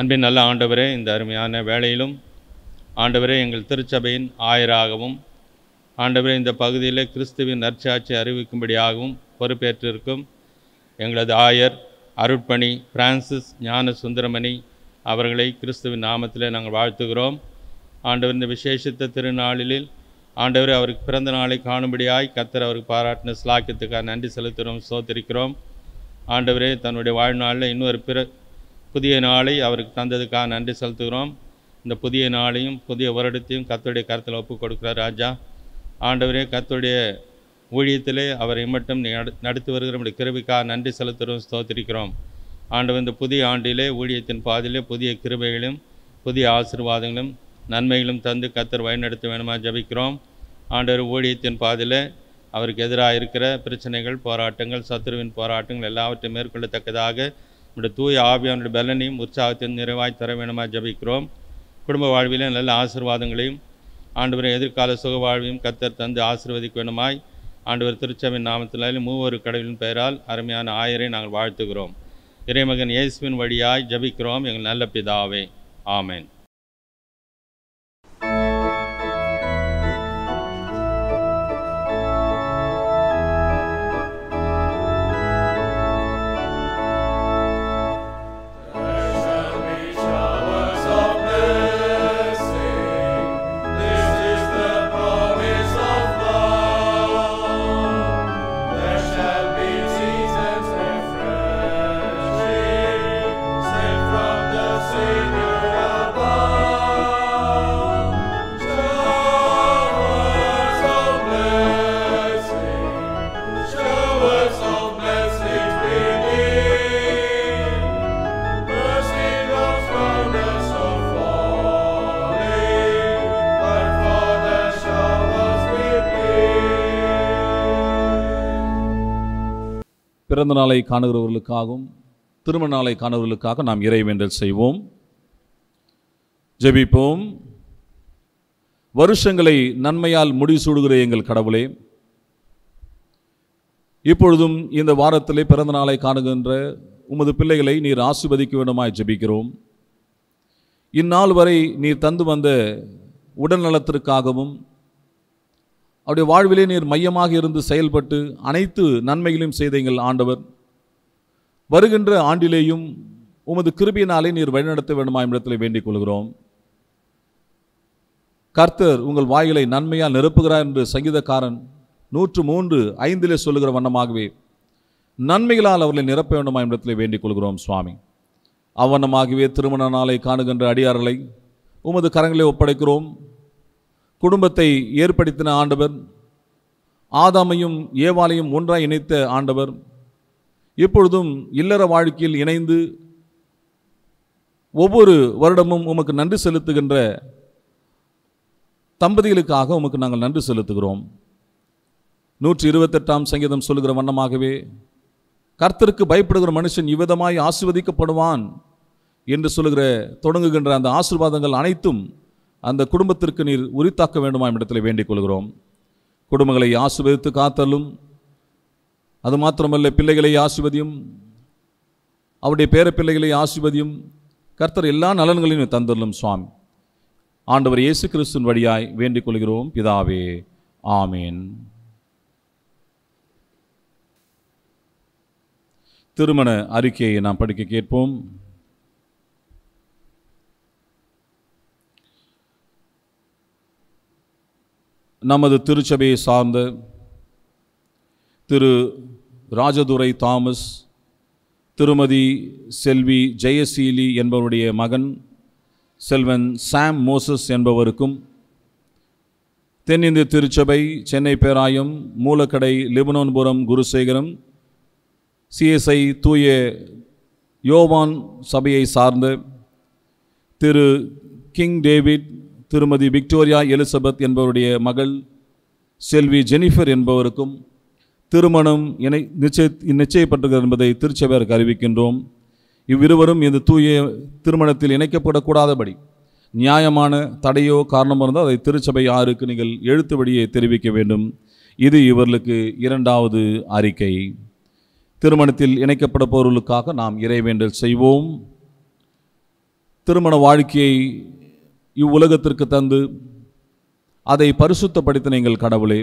அன்பின் நல்ல ஆண்டவரே இந்த அருமையான வேலையிலும் ஆண்டவரே எங்கள் திருச்சபையின் ஆயராகவும் ஆண்டவரே இந்த பகுதியில் கிறிஸ்துவின் நற்சாட்சி அறிவிக்கும்படியாகவும் பொறுப்பேற்றிருக்கும் எங்களது ஆயர் அருட்பணி பிரான்சிஸ் ஞான சுந்தரமணி அவர்களை கிறிஸ்துவின் நாமத்தில் நாங்கள் வாழ்த்துகிறோம் ஆண்டவர் இந்த விசேஷித்த திருநாளில் ஆண்டவர் அவருக்கு பிறந்த நாளை காணும்படியாய் கத்தர் அவருக்கு பாராட்டின ஸ்லாக்கியத்துக்காக நன்றி செலுத்துகிறோம் சோத்திருக்கிறோம் ஆண்டவரே தன்னுடைய வாழ்நாளில் இன்னொரு பிற புதிய நாளை அவருக்கு தந்ததுக்காக நன்றி செலுத்துகிறோம் இந்த புதிய நாளையும் புதிய வருடத்தையும் கத்தருடைய கருத்தில் ஒப்புக் கொடுக்குறார் ராஜா ஆண்டவரே கத்துடைய ஊழியத்திலே அவரை மட்டும் நடத்தி வருகிற நம்முடைய கிருபிக்காக நன்றி செலுத்துகிறோம் ஸ்தோத்திரிக்கிறோம் ஆண்டவர் இந்த புதிய ஆண்டிலே ஊழியத்தின் பாதியிலே புதிய கிருபைகளும் புதிய ஆசிர்வாதங்களும் நன்மைகளும் தந்து கத்தர் வழிநடத்த வேணுமா ஜபிக்கிறோம் ஆண்டவர் ஊழியத்தின் பாதியில் அவருக்கு எதிராக இருக்கிற பிரச்சனைகள் போராட்டங்கள் சத்ருவின் போராட்டங்கள் எல்லாவற்றையும் மேற்கொள்ளத்தக்கதாக நம்முடைய தூய ஆவியானுடைய பலனையும் உற்சாகத்தையும் நிறைவாய் தர வேணுமா ஜபிக்கிறோம் குடும்ப வாழ்விலே நல்ல ஆசிர்வாதங்களையும் ஆண்டவரை எதிர்கால சுக வாழ்வையும் கத்தர் தந்து ஆசிர்வதிக்க வேண்டுமாய் ஆண்டவர் திருச்சபையின் நாமத்தினாலே மூவொரு கடவுளின் பெயரால் அருமையான ஆயரை நாங்கள் வாழ்த்துகிறோம் இறைமகன் இயேசுவின் வழியாய் ஜபிக்கிறோம் எங்கள் நல்ல பிதாவே ஆமேன் நாளை காணுகிறவர்களுக்காகவும் திருமண நாளை காணுகிறவர்களுக்காக நாம் இறைவேண்டல் செய்வோம் ஜெபிப்போம் வருஷங்களை நன்மையால் முடிசூடுகிற எங்கள் கடவுளே இப்பொழுதும் இந்த வாரத்திலே பிறந்த நாளை காணுகின்ற உமது பிள்ளைகளை நீர் ஆசிர்வதிக்க வேண்டுமாய் ஜெபிக்கிறோம் இந்நாள் வரை நீர் தந்து வந்த உடல்நலத்திற்காகவும் அவருடைய வாழ்விலே நீர் மையமாக இருந்து செயல்பட்டு அனைத்து நன்மைகளையும் செய்தீங்கள் ஆண்டவர் வருகின்ற ஆண்டிலேயும் உமது கிருபியினாலே நீர் வழிநடத்த வேண்டுமா இடத்தில் வேண்டிக் கொள்கிறோம் கர்த்தர் உங்கள் வாயிலை நன்மையால் நிரப்புகிறார் என்று சங்கீதக்காரன் நூற்று மூன்று ஐந்திலே சொல்லுகிற வண்ணமாகவே நன்மைகளால் அவர்களை நிரப்ப வேண்டுமா இடத்திலே வேண்டிக் கொள்கிறோம் சுவாமி அவ்வண்ணமாகவே திருமண நாளை காணுகின்ற அடியார்களை உமது கரங்களை ஒப்படைக்கிறோம் குடும்பத்தை ஏற்படுத்தின ஆண்டவர் ஆதாமையும் ஏவாலையும் ஒன்றாய் இணைத்த ஆண்டவர் இப்பொழுதும் இல்லற வாழ்க்கையில் இணைந்து ஒவ்வொரு வருடமும் உமக்கு நன்றி செலுத்துகின்ற தம்பதிகளுக்காக உமக்கு நாங்கள் நன்றி செலுத்துகிறோம் நூற்றி இருபத்தெட்டாம் சங்கீதம் சொல்லுகிற வண்ணமாகவே கர்த்தருக்கு பயப்படுகிற மனுஷன் இவ்விதமாய் ஆசிர்வதிக்கப்படுவான் என்று சொல்லுகிற தொடங்குகின்ற அந்த ஆசிர்வாதங்கள் அனைத்தும் அந்த குடும்பத்திற்கு நீர் உரித்தாக்க வேண்டுமா இடத்துல வேண்டிக் கொள்கிறோம் குடும்பங்களை ஆசிர்வதித்து காத்தலும் அது மாத்திரமல்ல பிள்ளைகளை ஆசிர்வதியும் அவருடைய பேர பிள்ளைகளை ஆசிர்வதியும் கர்த்தர் எல்லா நலன்களையும் தந்துள்ளும் சுவாமி ஆண்டவர் இயேசு கிறிஸ்துவின் வழியாய் வேண்டிக் கொள்கிறோம் பிதாவே ஆமேன் திருமண அறிக்கையை நாம் படிக்க கேட்போம் நமது திருச்சபையை சார்ந்த திரு ராஜதுரை தாமஸ் திருமதி செல்வி ஜெயசீலி என்பவருடைய மகன் செல்வன் சாம் மோசஸ் என்பவருக்கும் தென்னிந்திய திருச்சபை சென்னை பேராயம் மூலக்கடை லிபனோன்புரம் குருசேகரம் சிஎஸ்ஐ தூய யோவான் சபையை சார்ந்த திரு கிங் டேவிட் திருமதி விக்டோரியா எலிசபெத் என்பவருடைய மகள் செல்வி ஜெனிஃபர் என்பவருக்கும் திருமணம் இணை நிச்சய நிச்சயப்பட்டுகிறது என்பதை திருச்சபையாருக்கு அறிவிக்கின்றோம் இவ்விருவரும் இந்த தூய திருமணத்தில் இணைக்கப்படக்கூடாதபடி நியாயமான தடையோ காரணமோ இருந்தால் அதை திருச்சபை யாருக்கு நீங்கள் எழுத்து தெரிவிக்க வேண்டும் இது இவர்களுக்கு இரண்டாவது அறிக்கை திருமணத்தில் இணைக்கப்பட போவர்களுக்காக நாம் இறைவேண்டல் செய்வோம் திருமண வாழ்க்கையை இவ்வுலகத்திற்கு தந்து அதை பரிசுத்தப்படுத்தின நீங்கள் கடவுளே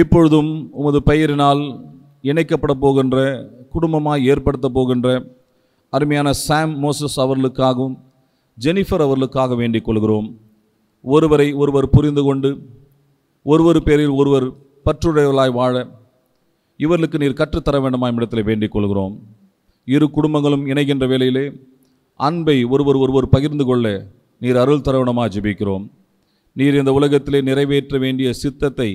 இப்பொழுதும் உமது பெயரினால் இணைக்கப்பட போகின்ற குடும்பமாக ஏற்படுத்த போகின்ற அருமையான சாம் மோசஸ் அவர்களுக்காகவும் ஜெனிஃபர் அவர்களுக்காக வேண்டிக் கொள்கிறோம் ஒருவரை ஒருவர் புரிந்து கொண்டு ஒருவர் பேரில் ஒருவர் பற்றுடையவர்களாய் வாழ இவர்களுக்கு நீர் கற்றுத்தர வேண்டுமா இடத்தில் வேண்டிக் கொள்கிறோம் இரு குடும்பங்களும் இணைகின்ற வேளையிலே அன்பை ஒருவர் ஒருவர் பகிர்ந்து கொள்ள நீர் அருள் தரவணமாக ஜெபிக்கிறோம் நீர் இந்த உலகத்திலே நிறைவேற்ற வேண்டிய சித்தத்தை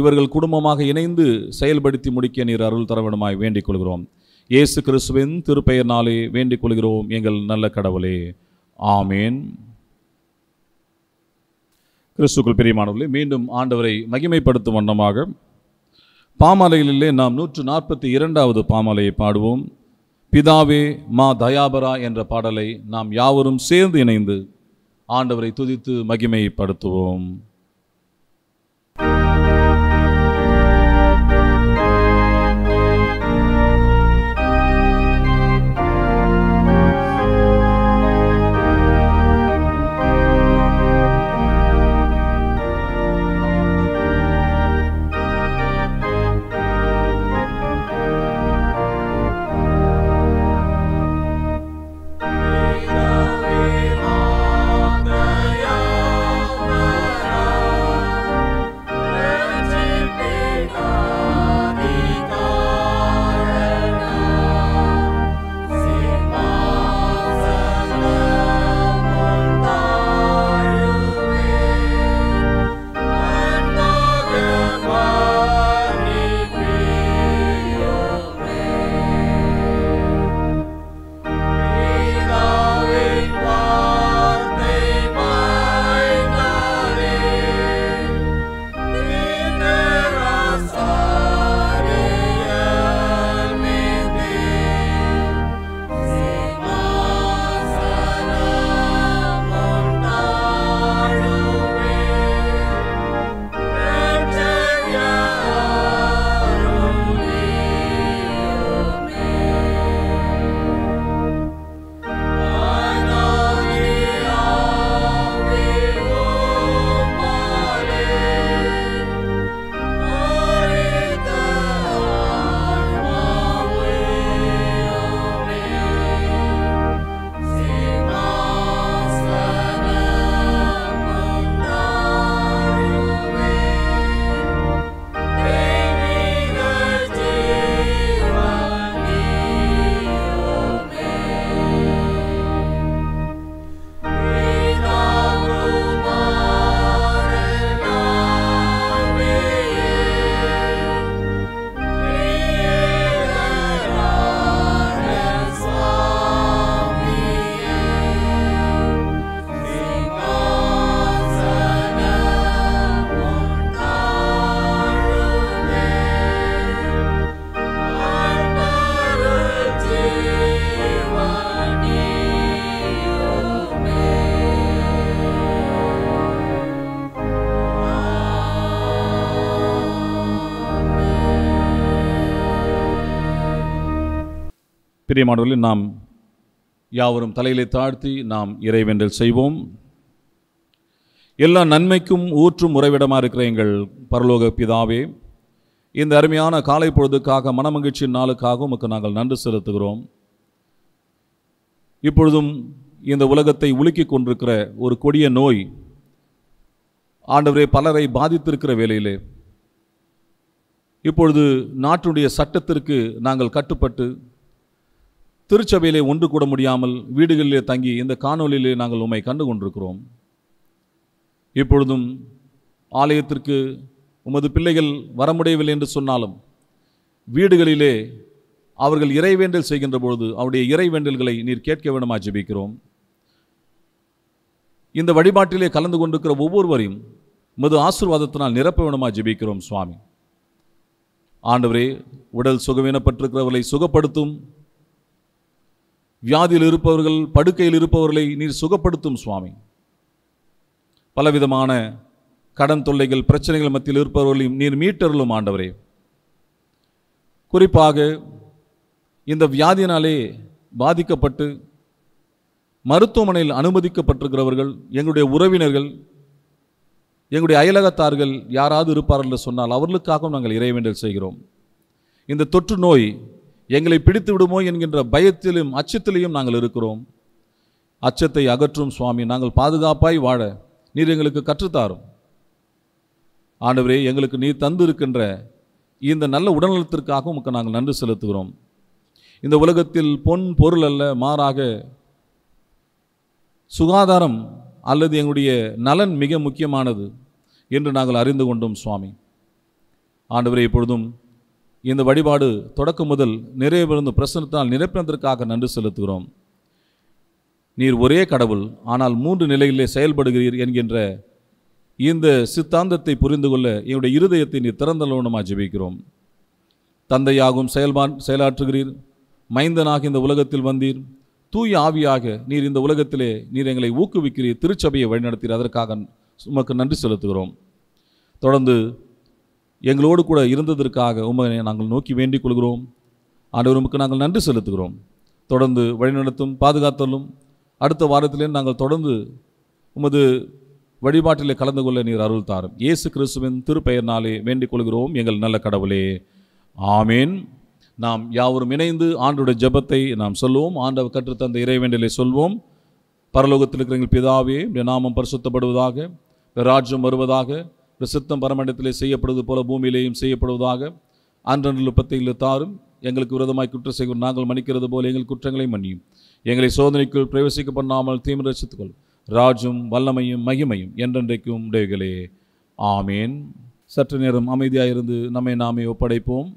இவர்கள் குடும்பமாக இணைந்து செயல்படுத்தி முடிக்க நீர் அருள் தரவணமாய் வேண்டிக் கொள்கிறோம் இயேசு கிறிஸ்துவின் திருப்பெயர் நாளே வேண்டிக் கொள்கிறோம் எங்கள் நல்ல கடவுளே ஆமேன் கிறிஸ்துக்குள் பிரியமானவர்களே மீண்டும் ஆண்டவரை மகிமைப்படுத்தும் வண்ணமாக பாமாலையிலே நாம் நூற்று நாற்பத்தி இரண்டாவது பாமாலையை பாடுவோம் பிதாவே மா தயாபரா என்ற பாடலை நாம் யாவரும் சேர்ந்து இணைந்து ஆண்டவரை துதித்து மகிமைப்படுத்துவோம் thank you பிரியமானவர்களில் நாம் யாவரும் தலையிலே தாழ்த்தி நாம் இறைவென்றல் செய்வோம் எல்லா நன்மைக்கும் ஊற்றும் உறைவிடமாக இருக்கிற எங்கள் பரலோக பிதாவே இந்த அருமையான காலை பொழுதுக்காக மனமகிழ்ச்சி நாளுக்காக உமக்கு நாங்கள் நன்றி செலுத்துகிறோம் இப்பொழுதும் இந்த உலகத்தை உலுக்கி கொண்டிருக்கிற ஒரு கொடிய நோய் ஆண்டவரே பலரை பாதித்திருக்கிற வேலையிலே இப்பொழுது நாட்டுடைய சட்டத்திற்கு நாங்கள் கட்டுப்பட்டு திருச்சபையிலே ஒன்று கூட முடியாமல் வீடுகளிலே தங்கி இந்த காணொலியிலே நாங்கள் உண்மை கண்டு கொண்டிருக்கிறோம் இப்பொழுதும் ஆலயத்திற்கு உமது பிள்ளைகள் வர முடியவில்லை என்று சொன்னாலும் வீடுகளிலே அவர்கள் இறைவேண்டல் செய்கின்ற பொழுது அவருடைய இறைவேண்டல்களை நீர் கேட்க வேண்டுமா ஜெபிக்கிறோம் இந்த வழிபாட்டிலே கலந்து கொண்டிருக்கிற ஒவ்வொருவரையும் மது ஆசிர்வாதத்தினால் நிரப்ப வேண்டுமா ஜெபிக்கிறோம் சுவாமி ஆண்டவரே உடல் சுகவீனப்பட்டிருக்கிறவர்களை சுகப்படுத்தும் வியாதியில் இருப்பவர்கள் படுக்கையில் இருப்பவர்களை நீர் சுகப்படுத்தும் சுவாமி பலவிதமான கடன் தொல்லைகள் பிரச்சனைகள் மத்தியில் இருப்பவர்களையும் நீர் மீட்டருளும் ஆண்டவரே குறிப்பாக இந்த வியாதியினாலே பாதிக்கப்பட்டு மருத்துவமனையில் அனுமதிக்கப்பட்டிருக்கிறவர்கள் எங்களுடைய உறவினர்கள் எங்களுடைய அயலகத்தார்கள் யாராவது இருப்பார்கள் சொன்னால் அவர்களுக்காகவும் நாங்கள் இறைவேண்டல் செய்கிறோம் இந்த தொற்று நோய் எங்களை பிடித்து விடுமோ என்கின்ற பயத்திலும் அச்சத்திலையும் நாங்கள் இருக்கிறோம் அச்சத்தை அகற்றும் சுவாமி நாங்கள் பாதுகாப்பாய் வாழ நீர் எங்களுக்கு கற்றுத்தாரும் ஆண்டவரே எங்களுக்கு நீர் தந்திருக்கின்ற இந்த நல்ல உடல்நலத்திற்காகவும் உமக்கு நாங்கள் நன்றி செலுத்துகிறோம் இந்த உலகத்தில் பொன் பொருள் அல்ல மாறாக சுகாதாரம் அல்லது எங்களுடைய நலன் மிக முக்கியமானது என்று நாங்கள் அறிந்து கொண்டோம் சுவாமி ஆண்டவரே எப்பொழுதும் இந்த வழிபாடு தொடக்கம் முதல் நிறைவிருந்த பிரசனத்தால் நிரப்பினதற்காக நன்றி செலுத்துகிறோம் நீர் ஒரே கடவுள் ஆனால் மூன்று நிலையிலே செயல்படுகிறீர் என்கின்ற இந்த சித்தாந்தத்தை புரிந்து கொள்ள என்னுடைய இருதயத்தை நீர் திறந்த லோனமாக ஜெபிக்கிறோம் தந்தையாகும் செயல்பா செயலாற்றுகிறீர் மைந்தனாக இந்த உலகத்தில் வந்தீர் தூய ஆவியாக நீர் இந்த உலகத்திலே நீர் எங்களை ஊக்குவிக்கிறீர் திருச்சபையை வழிநடத்தீர் அதற்காக உமக்கு நன்றி செலுத்துகிறோம் தொடர்ந்து எங்களோடு கூட இருந்ததற்காக உண்மை நாங்கள் நோக்கி வேண்டிக் கொள்கிறோம் ஆண்டவருமுக்கு நாங்கள் நன்றி செலுத்துகிறோம் தொடர்ந்து வழிநடத்தும் பாதுகாத்தலும் அடுத்த வாரத்திலே நாங்கள் தொடர்ந்து உமது வழிபாட்டிலே கலந்து கொள்ள நீர் அருள் தாரும் இயேசு கிறிஸ்துவின் திருப்பெயர்னாலே வேண்டிக் கொள்கிறோம் எங்கள் நல்ல கடவுளே ஆமேன் நாம் யாவரும் இணைந்து ஆண்டோட ஜபத்தை நாம் சொல்லுவோம் ஆண்டவர் கற்றுத்தந்த இறைவேண்டலை சொல்வோம் பரலோகத்தில் இருக்கிற எங்கள் பிதாவே நாமம் பரிசுத்தப்படுவதாக ராஜ்யம் வருவதாக பிரசித்தம் பரமண்டத்திலே செய்யப்படுவது போல பூமியிலேயும் செய்யப்படுவதாக ஆண்டன்று பத்தியில் தாரும் எங்களுக்கு விரதமாய் குற்ற செய்கிறோம் நாங்கள் மன்னிக்கிறது போல எங்கள் குற்றங்களை மன்னியும் எங்களை சோதனைக்குள் பிரவேசிக்க பண்ணாமல் ரசித்துக்கொள் ராஜும் வல்லமையும் மகிமையும் என்றென்றைக்கும் உடையகளே ஆமேன் சற்று நேரம் அமைதியாக இருந்து நம்மை நாமே ஒப்படைப்போம்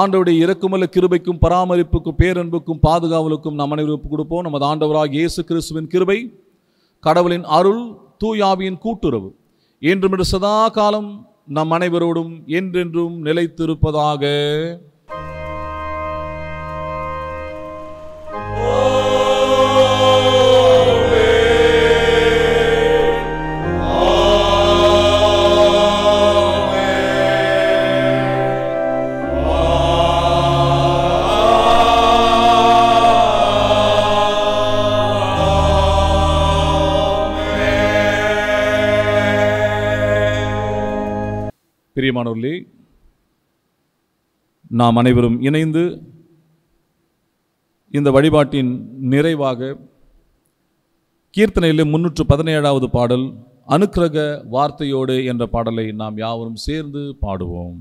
ஆண்டவுடைய இறக்குமல்ல கிருபைக்கும் பராமரிப்புக்கும் பேரன்புக்கும் பாதுகாவலுக்கும் நம் அனைவருக்கு கொடுப்போம் நமது ஆண்டவராக இயேசு கிறிஸ்துவின் கிருபை கடவுளின் அருள் தூயாவியின் கூட்டுறவு என்றும் சதா காலம் நம் அனைவரோடும் என்றென்றும் நிலைத்திருப்பதாக பிரியமானவர்களே நாம் அனைவரும் இணைந்து இந்த வழிபாட்டின் நிறைவாக கீர்த்தனையில் முன்னூற்று பதினேழாவது பாடல் அனுக்கிரக வார்த்தையோடு என்ற பாடலை நாம் யாவரும் சேர்ந்து பாடுவோம்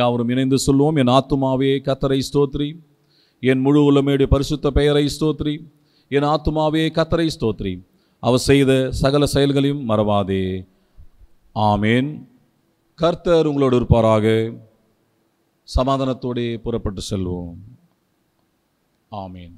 யாவரும் இணைந்து சொல்லுவோம் என் ஆத்துமாவே கத்தரை ஸ்தோத்ரி என் முழு உலமையுடைய பரிசுத்த பெயரை ஸ்தோத்ரி என் ஆத்துமாவே கத்தரை ஸ்தோத்ரி அவர் செய்த சகல செயல்களையும் மறவாதே ஆமேன் கர்த்தர் உங்களோடு இருப்பாராக சமாதானத்தோடே புறப்பட்டு செல்வோம் ஆமேன்